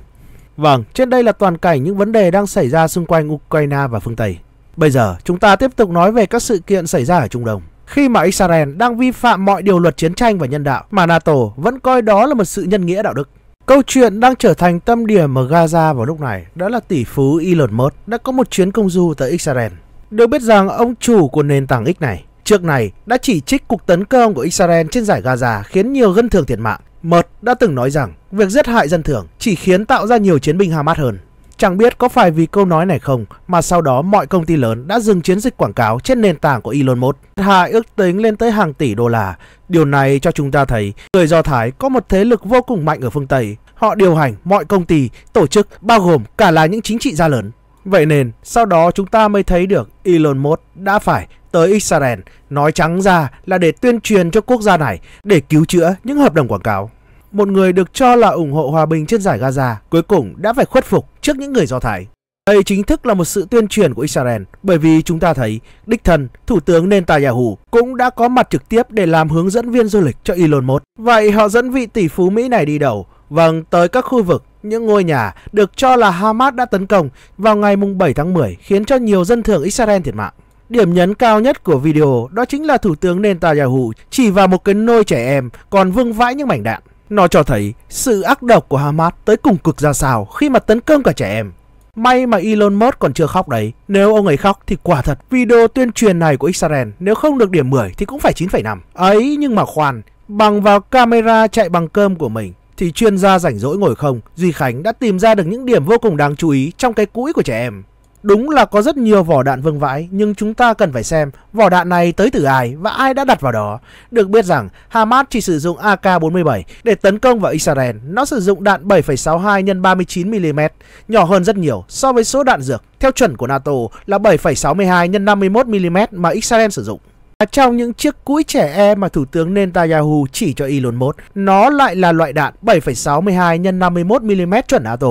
Vâng, trên đây là toàn cảnh những vấn đề đang xảy ra xung quanh Ukraine và phương Tây. Bây giờ, chúng ta tiếp tục nói về các sự kiện xảy ra ở Trung Đông. Khi mà Israel đang vi phạm mọi điều luật chiến tranh và nhân đạo mà NATO vẫn coi đó là một sự nhân nghĩa đạo đức. Câu chuyện đang trở thành tâm điểm ở Gaza vào lúc này đó là tỷ phú Elon Musk đã có một chuyến công du tới Israel. Được biết rằng ông chủ của nền tảng X này trước này đã chỉ trích cuộc tấn công của Israel trên giải Gaza khiến nhiều dân thường thiệt mạng. Mật đã từng nói rằng việc giết hại dân thường chỉ khiến tạo ra nhiều chiến binh Hamas hơn. Chẳng biết có phải vì câu nói này không mà sau đó mọi công ty lớn đã dừng chiến dịch quảng cáo trên nền tảng của Elon Musk. thiệt Hại ước tính lên tới hàng tỷ đô la. Điều này cho chúng ta thấy người Do Thái có một thế lực vô cùng mạnh ở phương Tây. Họ điều hành mọi công ty, tổ chức bao gồm cả là những chính trị gia lớn. Vậy nên, sau đó chúng ta mới thấy được Elon Musk đã phải tới Israel, nói trắng ra là để tuyên truyền cho quốc gia này để cứu chữa những hợp đồng quảng cáo. Một người được cho là ủng hộ hòa bình trên giải Gaza cuối cùng đã phải khuất phục trước những người Do Thái. Đây chính thức là một sự tuyên truyền của Israel bởi vì chúng ta thấy đích thân Thủ tướng Netanyahu cũng đã có mặt trực tiếp để làm hướng dẫn viên du lịch cho Elon Musk. Vậy họ dẫn vị tỷ phú Mỹ này đi đầu, vâng tới các khu vực những ngôi nhà được cho là Hamas đã tấn công vào ngày 7 tháng 10 khiến cho nhiều dân thường Israel thiệt mạng. Điểm nhấn cao nhất của video đó chính là Thủ tướng Netanyahu chỉ vào một cái nôi trẻ em còn vương vãi những mảnh đạn. Nó cho thấy sự ác độc của Hamas tới cùng cực ra sao khi mà tấn công cả trẻ em. May mà Elon Musk còn chưa khóc đấy. Nếu ông ấy khóc thì quả thật video tuyên truyền này của Israel nếu không được điểm 10 thì cũng phải 9,5. Ấy nhưng mà khoan, bằng vào camera chạy bằng cơm của mình thì chuyên gia rảnh rỗi ngồi không, Duy Khánh đã tìm ra được những điểm vô cùng đáng chú ý trong cái cũi của trẻ em. Đúng là có rất nhiều vỏ đạn vương vãi, nhưng chúng ta cần phải xem vỏ đạn này tới từ ai và ai đã đặt vào đó. Được biết rằng Hamas chỉ sử dụng AK-47 để tấn công vào Israel. Nó sử dụng đạn 7,62 x 39mm, nhỏ hơn rất nhiều so với số đạn dược theo chuẩn của NATO là 7,62 x 51mm mà Israel sử dụng. À, trong những chiếc cũi trẻ e mà Thủ tướng Netanyahu chỉ cho Elon Musk, nó lại là loại đạn 7,62 x 51mm chuẩn NATO.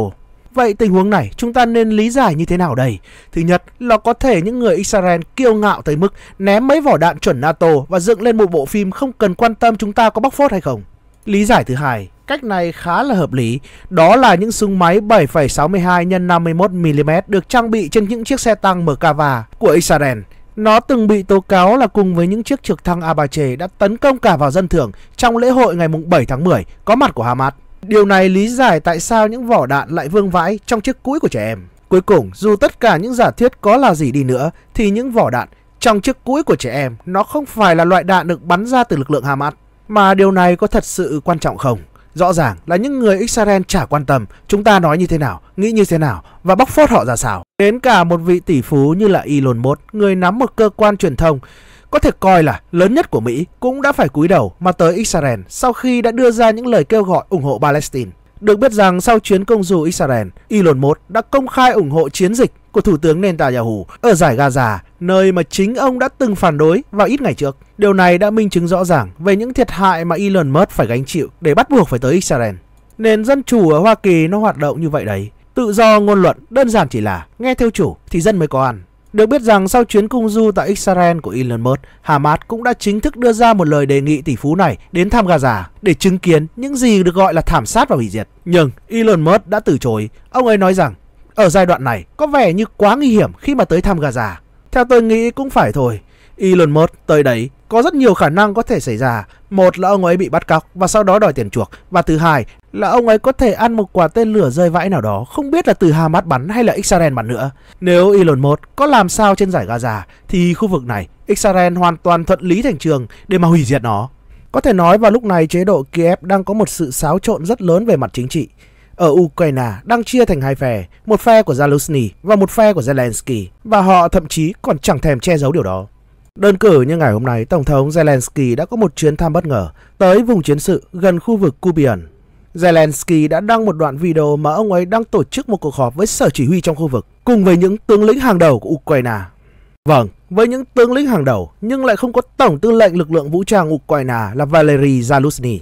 Vậy tình huống này chúng ta nên lý giải như thế nào đây? Thứ nhất là có thể những người Israel kiêu ngạo tới mức ném mấy vỏ đạn chuẩn NATO và dựng lên một bộ phim không cần quan tâm chúng ta có bóc phốt hay không. Lý giải thứ hai, cách này khá là hợp lý, đó là những súng máy 7,62 x 51mm được trang bị trên những chiếc xe tăng Merkava của Israel nó từng bị tố cáo là cùng với những chiếc trực thăng Apache đã tấn công cả vào dân thường trong lễ hội ngày 7 tháng 10 có mặt của Hamas. Điều này lý giải tại sao những vỏ đạn lại vương vãi trong chiếc cũi của trẻ em. Cuối cùng, dù tất cả những giả thuyết có là gì đi nữa, thì những vỏ đạn trong chiếc cũi của trẻ em nó không phải là loại đạn được bắn ra từ lực lượng Hamas. Mà điều này có thật sự quan trọng không? Rõ ràng là những người Israel chả quan tâm chúng ta nói như thế nào, nghĩ như thế nào và bóc phốt họ ra sao. Đến cả một vị tỷ phú như là Elon Musk, người nắm một cơ quan truyền thông có thể coi là lớn nhất của Mỹ cũng đã phải cúi đầu mà tới Israel sau khi đã đưa ra những lời kêu gọi ủng hộ Palestine. Được biết rằng sau chuyến công du Israel, Elon Musk đã công khai ủng hộ chiến dịch của Thủ tướng Netanyahu ở giải Gaza nơi mà chính ông đã từng phản đối vào ít ngày trước. Điều này đã minh chứng rõ ràng về những thiệt hại mà Elon Musk phải gánh chịu để bắt buộc phải tới Israel. Nền dân chủ ở Hoa Kỳ nó hoạt động như vậy đấy. Tự do ngôn luận đơn giản chỉ là nghe theo chủ thì dân mới có ăn. Được biết rằng sau chuyến cung du tại Israel của Elon Musk, Hamas cũng đã chính thức đưa ra một lời đề nghị tỷ phú này đến thăm Gaza để chứng kiến những gì được gọi là thảm sát và hủy diệt. Nhưng Elon Musk đã từ chối. Ông ấy nói rằng ở giai đoạn này có vẻ như quá nguy hiểm khi mà tới thăm Gaza. Theo tôi nghĩ cũng phải thôi. Elon Musk tới đấy có rất nhiều khả năng có thể xảy ra. Một là ông ấy bị bắt cóc và sau đó đòi tiền chuộc. Và thứ hai là ông ấy có thể ăn một quả tên lửa rơi vãi nào đó, không biết là từ Hamas bắn hay là Israel bắn nữa. Nếu Elon Musk có làm sao trên giải Gaza thì khu vực này Israel hoàn toàn thuận lý thành trường để mà hủy diệt nó. Có thể nói vào lúc này chế độ Kiev đang có một sự xáo trộn rất lớn về mặt chính trị ở Ukraine đang chia thành hai phe, một phe của Zelensky và một phe của Zelensky, và họ thậm chí còn chẳng thèm che giấu điều đó. Đơn cử như ngày hôm nay, Tổng thống Zelensky đã có một chuyến thăm bất ngờ tới vùng chiến sự gần khu vực Kubian. Zelensky đã đăng một đoạn video mà ông ấy đang tổ chức một cuộc họp với sở chỉ huy trong khu vực, cùng với những tướng lĩnh hàng đầu của Ukraine. Vâng, với những tướng lĩnh hàng đầu nhưng lại không có Tổng tư lệnh lực lượng vũ trang Ukraine là Valery Zaluzny.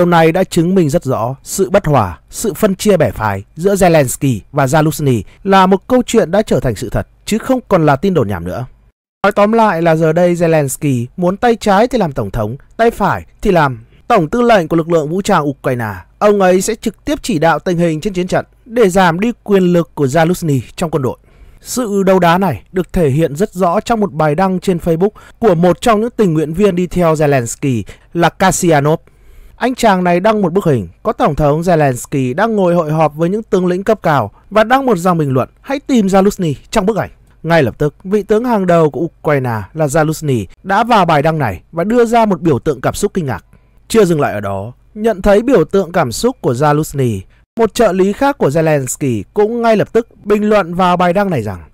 Điều này đã chứng minh rất rõ sự bất hòa, sự phân chia bẻ phái giữa Zelensky và Zaluzny là một câu chuyện đã trở thành sự thật, chứ không còn là tin đồn nhảm nữa. Nói tóm lại là giờ đây Zelensky muốn tay trái thì làm tổng thống, tay phải thì làm tổng tư lệnh của lực lượng vũ trang Ukraine. Ông ấy sẽ trực tiếp chỉ đạo tình hình trên chiến trận để giảm đi quyền lực của Zaluzny trong quân đội. Sự đấu đá này được thể hiện rất rõ trong một bài đăng trên Facebook của một trong những tình nguyện viên đi theo Zelensky là Kasianov. Anh chàng này đăng một bức hình có Tổng thống Zelensky đang ngồi hội họp với những tướng lĩnh cấp cao và đăng một dòng bình luận hãy tìm Zaluzny trong bức ảnh. Ngay lập tức, vị tướng hàng đầu của Ukraine là Zalusny đã vào bài đăng này và đưa ra một biểu tượng cảm xúc kinh ngạc. Chưa dừng lại ở đó, nhận thấy biểu tượng cảm xúc của Zalusny, một trợ lý khác của Zelensky cũng ngay lập tức bình luận vào bài đăng này rằng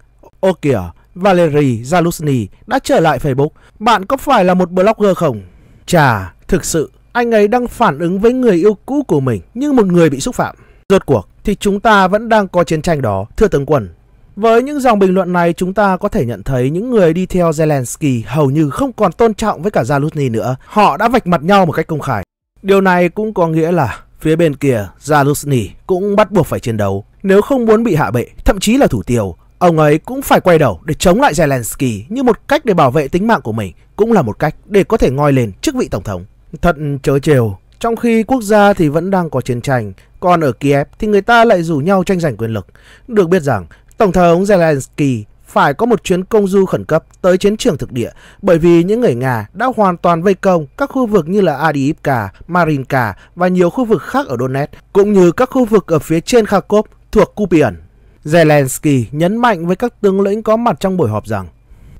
Ô kìa, Valery Zalusny đã trở lại Facebook, bạn có phải là một blogger không? Chà, thực sự anh ấy đang phản ứng với người yêu cũ của mình như một người bị xúc phạm. Rốt cuộc thì chúng ta vẫn đang có chiến tranh đó, thưa tướng quân. Với những dòng bình luận này chúng ta có thể nhận thấy những người đi theo Zelensky hầu như không còn tôn trọng với cả Zaluzny nữa. Họ đã vạch mặt nhau một cách công khai. Điều này cũng có nghĩa là phía bên kia Zaluzny cũng bắt buộc phải chiến đấu. Nếu không muốn bị hạ bệ, thậm chí là thủ tiêu, ông ấy cũng phải quay đầu để chống lại Zelensky như một cách để bảo vệ tính mạng của mình, cũng là một cách để có thể ngoi lên chức vị tổng thống. Thật chớ trều, trong khi quốc gia thì vẫn đang có chiến tranh, còn ở Kiev thì người ta lại rủ nhau tranh giành quyền lực. Được biết rằng, Tổng thống Zelensky phải có một chuyến công du khẩn cấp tới chiến trường thực địa bởi vì những người Nga đã hoàn toàn vây công các khu vực như là Adiivka, Marinka và nhiều khu vực khác ở Donetsk, cũng như các khu vực ở phía trên Kharkov thuộc Kupian. Zelensky nhấn mạnh với các tướng lĩnh có mặt trong buổi họp rằng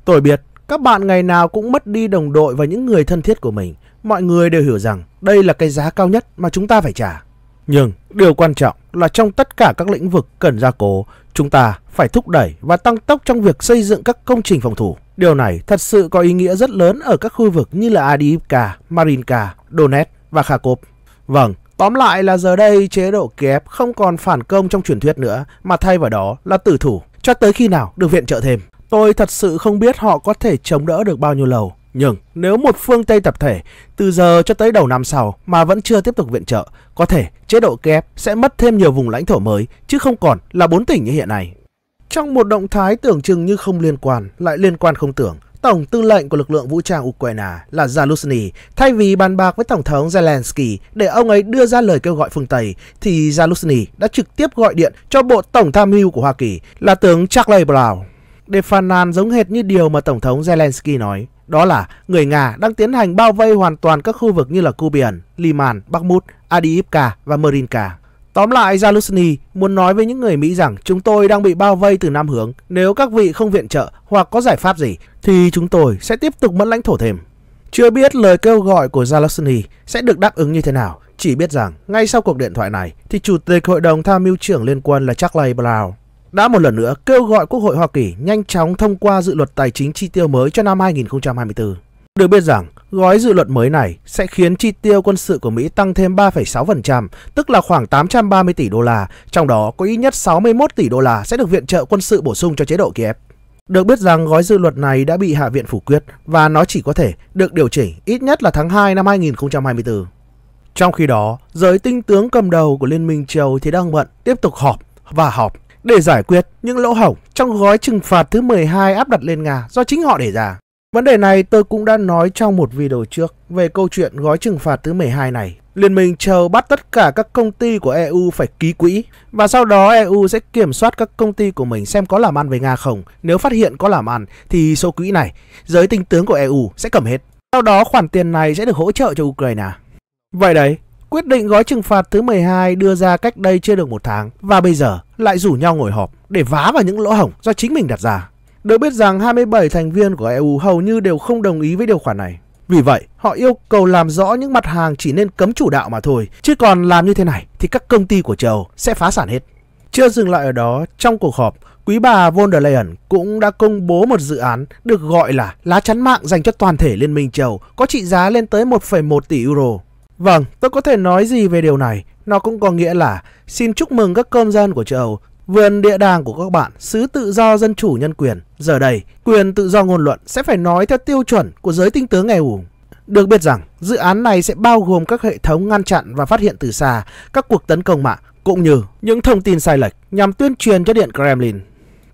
Tôi biết các bạn ngày nào cũng mất đi đồng đội và những người thân thiết của mình mọi người đều hiểu rằng đây là cái giá cao nhất mà chúng ta phải trả. Nhưng điều quan trọng là trong tất cả các lĩnh vực cần gia cố, chúng ta phải thúc đẩy và tăng tốc trong việc xây dựng các công trình phòng thủ. Điều này thật sự có ý nghĩa rất lớn ở các khu vực như là Adiivka, Marinka, Donetsk và Kharkov. Vâng, tóm lại là giờ đây chế độ Kiev không còn phản công trong truyền thuyết nữa mà thay vào đó là tử thủ cho tới khi nào được viện trợ thêm. Tôi thật sự không biết họ có thể chống đỡ được bao nhiêu lâu. Nhưng nếu một phương Tây tập thể từ giờ cho tới đầu năm sau mà vẫn chưa tiếp tục viện trợ, có thể chế độ Kiev sẽ mất thêm nhiều vùng lãnh thổ mới chứ không còn là bốn tỉnh như hiện nay. Trong một động thái tưởng chừng như không liên quan, lại liên quan không tưởng, Tổng tư lệnh của lực lượng vũ trang Ukraine là Zaluzny thay vì bàn bạc với Tổng thống Zelensky để ông ấy đưa ra lời kêu gọi phương Tây thì Zaluzny đã trực tiếp gọi điện cho Bộ Tổng tham mưu của Hoa Kỳ là tướng Charles Brown. Để phàn nàn giống hệt như điều mà Tổng thống Zelensky nói. Đó là người Nga đang tiến hành bao vây hoàn toàn các khu vực như là Kubian, Liman, Bakhmut, Adiivka và Merinka. Tóm lại, Zaluzny muốn nói với những người Mỹ rằng chúng tôi đang bị bao vây từ năm hướng. Nếu các vị không viện trợ hoặc có giải pháp gì, thì chúng tôi sẽ tiếp tục mất lãnh thổ thêm. Chưa biết lời kêu gọi của Zaluzny sẽ được đáp ứng như thế nào. Chỉ biết rằng, ngay sau cuộc điện thoại này, thì Chủ tịch Hội đồng Tham mưu trưởng Liên quân là Charles Brown đã một lần nữa kêu gọi Quốc hội Hoa Kỳ nhanh chóng thông qua dự luật tài chính chi tiêu mới cho năm 2024. Được biết rằng, gói dự luật mới này sẽ khiến chi tiêu quân sự của Mỹ tăng thêm 3,6%, tức là khoảng 830 tỷ đô la, trong đó có ít nhất 61 tỷ đô la sẽ được viện trợ quân sự bổ sung cho chế độ Kiev. Được biết rằng gói dự luật này đã bị Hạ viện phủ quyết và nó chỉ có thể được điều chỉnh ít nhất là tháng 2 năm 2024. Trong khi đó, giới tinh tướng cầm đầu của Liên minh châu thì đang bận tiếp tục họp và họp để giải quyết những lỗ hổng trong gói trừng phạt thứ 12 áp đặt lên Nga do chính họ để ra. Vấn đề này tôi cũng đã nói trong một video trước về câu chuyện gói trừng phạt thứ 12 này. Liên minh châu bắt tất cả các công ty của EU phải ký quỹ và sau đó EU sẽ kiểm soát các công ty của mình xem có làm ăn với Nga không. Nếu phát hiện có làm ăn thì số quỹ này giới tinh tướng của EU sẽ cầm hết. Sau đó khoản tiền này sẽ được hỗ trợ cho Ukraine. Vậy đấy, Quyết định gói trừng phạt thứ 12 đưa ra cách đây chưa được một tháng và bây giờ lại rủ nhau ngồi họp để vá vào những lỗ hổng do chính mình đặt ra. Được biết rằng 27 thành viên của EU hầu như đều không đồng ý với điều khoản này. Vì vậy, họ yêu cầu làm rõ những mặt hàng chỉ nên cấm chủ đạo mà thôi, chứ còn làm như thế này thì các công ty của châu sẽ phá sản hết. Chưa dừng lại ở đó, trong cuộc họp, quý bà von der Leyen cũng đã công bố một dự án được gọi là lá chắn mạng dành cho toàn thể Liên minh châu có trị giá lên tới 1,1 tỷ euro. Vâng, tôi có thể nói gì về điều này? Nó cũng có nghĩa là xin chúc mừng các công dân của châu Âu, vườn địa đàng của các bạn, xứ tự do dân chủ nhân quyền. Giờ đây, quyền tự do ngôn luận sẽ phải nói theo tiêu chuẩn của giới tinh tướng nghèo e ủng. Được biết rằng, dự án này sẽ bao gồm các hệ thống ngăn chặn và phát hiện từ xa các cuộc tấn công mạng, cũng như những thông tin sai lệch nhằm tuyên truyền cho Điện Kremlin.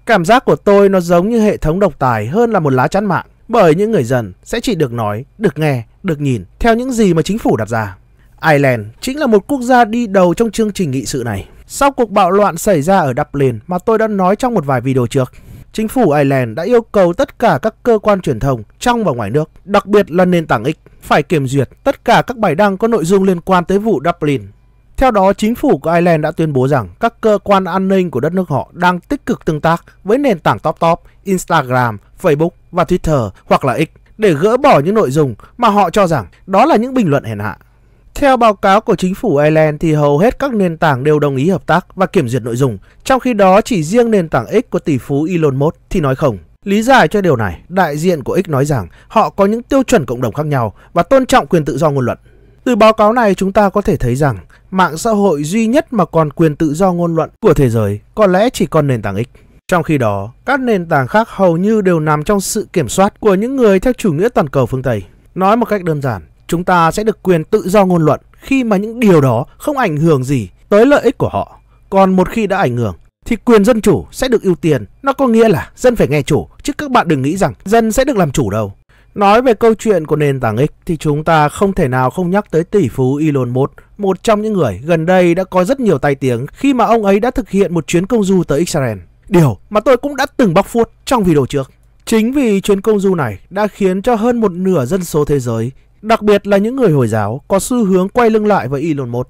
Cảm giác của tôi nó giống như hệ thống độc tài hơn là một lá chắn mạng bởi những người dân sẽ chỉ được nói, được nghe, được nhìn theo những gì mà chính phủ đặt ra. Ireland chính là một quốc gia đi đầu trong chương trình nghị sự này. Sau cuộc bạo loạn xảy ra ở Dublin mà tôi đã nói trong một vài video trước, chính phủ Ireland đã yêu cầu tất cả các cơ quan truyền thông trong và ngoài nước, đặc biệt là nền tảng X, phải kiểm duyệt tất cả các bài đăng có nội dung liên quan tới vụ Dublin theo đó, chính phủ của Ireland đã tuyên bố rằng các cơ quan an ninh của đất nước họ đang tích cực tương tác với nền tảng Top Top, Instagram, Facebook và Twitter hoặc là X để gỡ bỏ những nội dung mà họ cho rằng đó là những bình luận hèn hạ. Theo báo cáo của chính phủ Ireland thì hầu hết các nền tảng đều đồng ý hợp tác và kiểm duyệt nội dung, trong khi đó chỉ riêng nền tảng X của tỷ phú Elon Musk thì nói không. Lý giải cho điều này, đại diện của X nói rằng họ có những tiêu chuẩn cộng đồng khác nhau và tôn trọng quyền tự do ngôn luận. Từ báo cáo này chúng ta có thể thấy rằng mạng xã hội duy nhất mà còn quyền tự do ngôn luận của thế giới có lẽ chỉ còn nền tảng X. Trong khi đó, các nền tảng khác hầu như đều nằm trong sự kiểm soát của những người theo chủ nghĩa toàn cầu phương Tây. Nói một cách đơn giản, chúng ta sẽ được quyền tự do ngôn luận khi mà những điều đó không ảnh hưởng gì tới lợi ích của họ. Còn một khi đã ảnh hưởng, thì quyền dân chủ sẽ được ưu tiên. Nó có nghĩa là dân phải nghe chủ, chứ các bạn đừng nghĩ rằng dân sẽ được làm chủ đâu. Nói về câu chuyện của nền tảng X thì chúng ta không thể nào không nhắc tới tỷ phú Elon Musk, một trong những người gần đây đã có rất nhiều tai tiếng khi mà ông ấy đã thực hiện một chuyến công du tới Israel. Điều mà tôi cũng đã từng bóc phốt trong video trước. Chính vì chuyến công du này đã khiến cho hơn một nửa dân số thế giới, đặc biệt là những người Hồi giáo, có xu hướng quay lưng lại với Elon Musk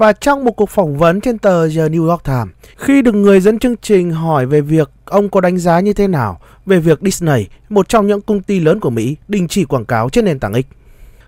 và trong một cuộc phỏng vấn trên tờ The New York Times, khi được người dẫn chương trình hỏi về việc ông có đánh giá như thế nào về việc Disney, một trong những công ty lớn của Mỹ, đình chỉ quảng cáo trên nền tảng X.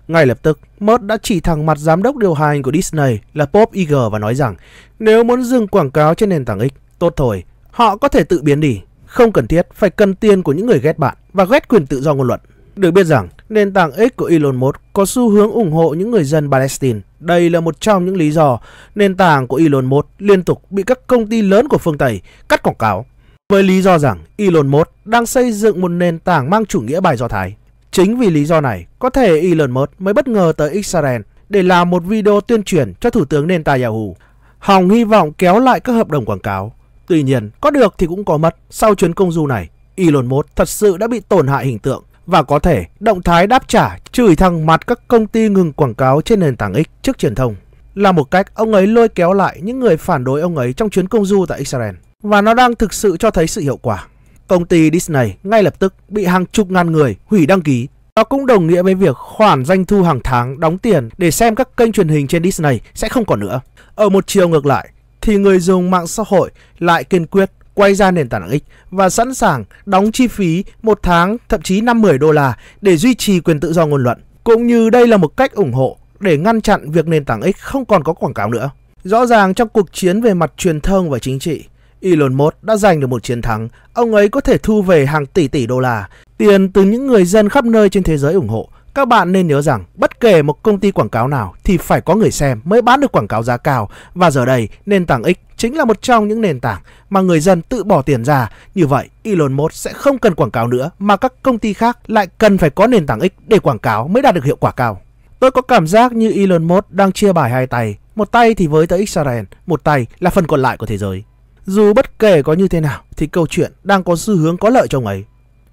Ngay lập tức, Mert đã chỉ thẳng mặt giám đốc điều hành của Disney là Bob Iger và nói rằng nếu muốn dừng quảng cáo trên nền tảng X, tốt thôi, họ có thể tự biến đi. Không cần thiết phải cần tiền của những người ghét bạn và ghét quyền tự do ngôn luận. Được biết rằng, nền tảng X của Elon Musk có xu hướng ủng hộ những người dân Palestine đây là một trong những lý do nền tảng của Elon Musk liên tục bị các công ty lớn của phương Tây cắt quảng cáo. Với lý do rằng Elon Musk đang xây dựng một nền tảng mang chủ nghĩa bài do thái. Chính vì lý do này, có thể Elon Musk mới bất ngờ tới Israel để làm một video tuyên truyền cho thủ tướng Netanyahu. Hòng hy vọng kéo lại các hợp đồng quảng cáo. Tuy nhiên, có được thì cũng có mất. Sau chuyến công du này, Elon Musk thật sự đã bị tổn hại hình tượng và có thể động thái đáp trả chửi thẳng mặt các công ty ngừng quảng cáo trên nền tảng X trước truyền thông là một cách ông ấy lôi kéo lại những người phản đối ông ấy trong chuyến công du tại Israel và nó đang thực sự cho thấy sự hiệu quả. Công ty Disney ngay lập tức bị hàng chục ngàn người hủy đăng ký. Nó cũng đồng nghĩa với việc khoản doanh thu hàng tháng đóng tiền để xem các kênh truyền hình trên Disney sẽ không còn nữa. Ở một chiều ngược lại thì người dùng mạng xã hội lại kiên quyết quay ra nền tảng X và sẵn sàng đóng chi phí một tháng thậm chí 5-10 đô la để duy trì quyền tự do ngôn luận. Cũng như đây là một cách ủng hộ để ngăn chặn việc nền tảng X không còn có quảng cáo nữa. Rõ ràng trong cuộc chiến về mặt truyền thông và chính trị, Elon Musk đã giành được một chiến thắng. Ông ấy có thể thu về hàng tỷ tỷ đô la, tiền từ những người dân khắp nơi trên thế giới ủng hộ các bạn nên nhớ rằng bất kể một công ty quảng cáo nào thì phải có người xem mới bán được quảng cáo giá cao và giờ đây nền tảng X chính là một trong những nền tảng mà người dân tự bỏ tiền ra. Như vậy Elon Musk sẽ không cần quảng cáo nữa mà các công ty khác lại cần phải có nền tảng X để quảng cáo mới đạt được hiệu quả cao. Tôi có cảm giác như Elon Musk đang chia bài hai tay, một tay thì với tới Israel, một tay là phần còn lại của thế giới. Dù bất kể có như thế nào thì câu chuyện đang có xu hướng có lợi cho ông ấy.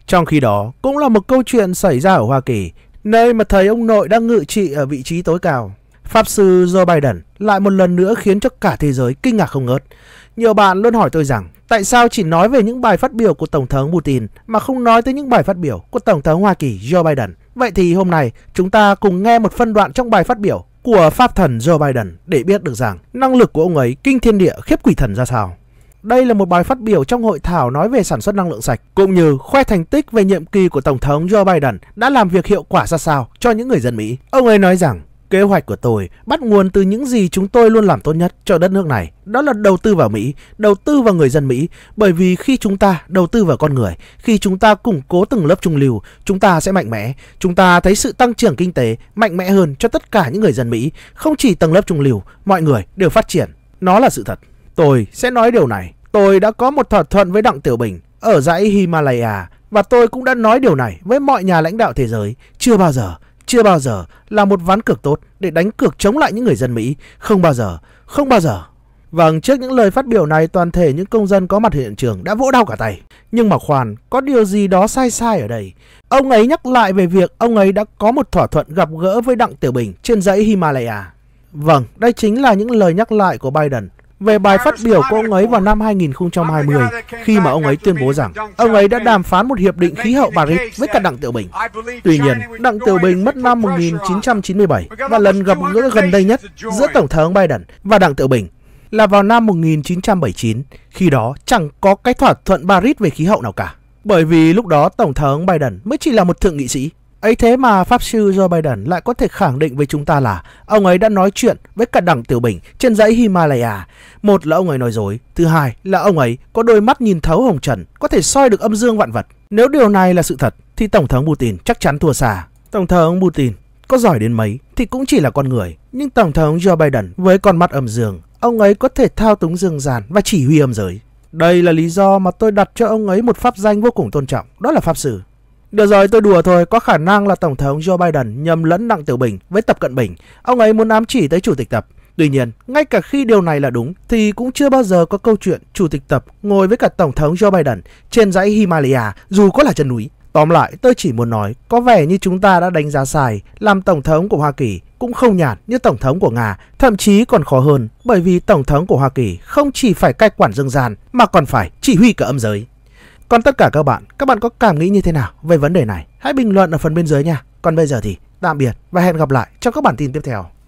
Trong khi đó, cũng là một câu chuyện xảy ra ở Hoa Kỳ nơi mà thầy ông nội đang ngự trị ở vị trí tối cao. Pháp sư Joe Biden lại một lần nữa khiến cho cả thế giới kinh ngạc không ngớt. Nhiều bạn luôn hỏi tôi rằng tại sao chỉ nói về những bài phát biểu của Tổng thống Putin mà không nói tới những bài phát biểu của Tổng thống Hoa Kỳ Joe Biden. Vậy thì hôm nay chúng ta cùng nghe một phân đoạn trong bài phát biểu của Pháp thần Joe Biden để biết được rằng năng lực của ông ấy kinh thiên địa khiếp quỷ thần ra sao. Đây là một bài phát biểu trong hội thảo nói về sản xuất năng lượng sạch, cũng như khoe thành tích về nhiệm kỳ của Tổng thống Joe Biden đã làm việc hiệu quả ra sao cho những người dân Mỹ. Ông ấy nói rằng, kế hoạch của tôi bắt nguồn từ những gì chúng tôi luôn làm tốt nhất cho đất nước này. Đó là đầu tư vào Mỹ, đầu tư vào người dân Mỹ. Bởi vì khi chúng ta đầu tư vào con người, khi chúng ta củng cố từng lớp trung lưu, chúng ta sẽ mạnh mẽ. Chúng ta thấy sự tăng trưởng kinh tế mạnh mẽ hơn cho tất cả những người dân Mỹ. Không chỉ tầng lớp trung lưu, mọi người đều phát triển. Nó là sự thật. Tôi sẽ nói điều này. Tôi đã có một thỏa thuận với Đặng Tiểu Bình ở dãy Himalaya và tôi cũng đã nói điều này với mọi nhà lãnh đạo thế giới. Chưa bao giờ, chưa bao giờ là một ván cược tốt để đánh cược chống lại những người dân Mỹ. Không bao giờ, không bao giờ. Vâng, trước những lời phát biểu này toàn thể những công dân có mặt hiện trường đã vỗ đau cả tay. Nhưng mà khoan, có điều gì đó sai sai ở đây. Ông ấy nhắc lại về việc ông ấy đã có một thỏa thuận gặp gỡ với Đặng Tiểu Bình trên dãy Himalaya. Vâng, đây chính là những lời nhắc lại của Biden về bài phát biểu của ông ấy vào năm 2020 khi mà ông ấy tuyên bố rằng ông ấy đã đàm phán một hiệp định khí hậu Paris với cả Đặng Tiểu Bình. Tuy nhiên, Đặng Tiểu Bình mất năm 1997 và lần gặp gỡ gần đây nhất giữa Tổng thống Biden và Đặng Tiểu Bình là vào năm 1979, khi đó chẳng có cái thỏa thuận Paris về khí hậu nào cả. Bởi vì lúc đó Tổng thống Biden mới chỉ là một thượng nghị sĩ Ấy thế mà Pháp sư Joe Biden lại có thể khẳng định với chúng ta là ông ấy đã nói chuyện với cả đảng Tiểu Bình trên dãy Himalaya. Một là ông ấy nói dối, thứ hai là ông ấy có đôi mắt nhìn thấu hồng trần, có thể soi được âm dương vạn vật. Nếu điều này là sự thật thì Tổng thống Putin chắc chắn thua xa. Tổng thống Putin có giỏi đến mấy thì cũng chỉ là con người. Nhưng Tổng thống Joe Biden với con mắt âm dương, ông ấy có thể thao túng dương gian và chỉ huy âm giới. Đây là lý do mà tôi đặt cho ông ấy một pháp danh vô cùng tôn trọng, đó là Pháp Sư. Được rồi, tôi đùa thôi, có khả năng là Tổng thống Joe Biden nhầm lẫn Đặng Tiểu Bình với Tập Cận Bình. Ông ấy muốn ám chỉ tới Chủ tịch Tập. Tuy nhiên, ngay cả khi điều này là đúng thì cũng chưa bao giờ có câu chuyện Chủ tịch Tập ngồi với cả Tổng thống Joe Biden trên dãy Himalaya dù có là chân núi. Tóm lại, tôi chỉ muốn nói, có vẻ như chúng ta đã đánh giá sai, làm Tổng thống của Hoa Kỳ cũng không nhạt như Tổng thống của Nga, thậm chí còn khó hơn bởi vì Tổng thống của Hoa Kỳ không chỉ phải cai quản dân gian mà còn phải chỉ huy cả âm giới. Còn tất cả các bạn, các bạn có cảm nghĩ như thế nào về vấn đề này? Hãy bình luận ở phần bên dưới nha. Còn bây giờ thì tạm biệt và hẹn gặp lại trong các bản tin tiếp theo.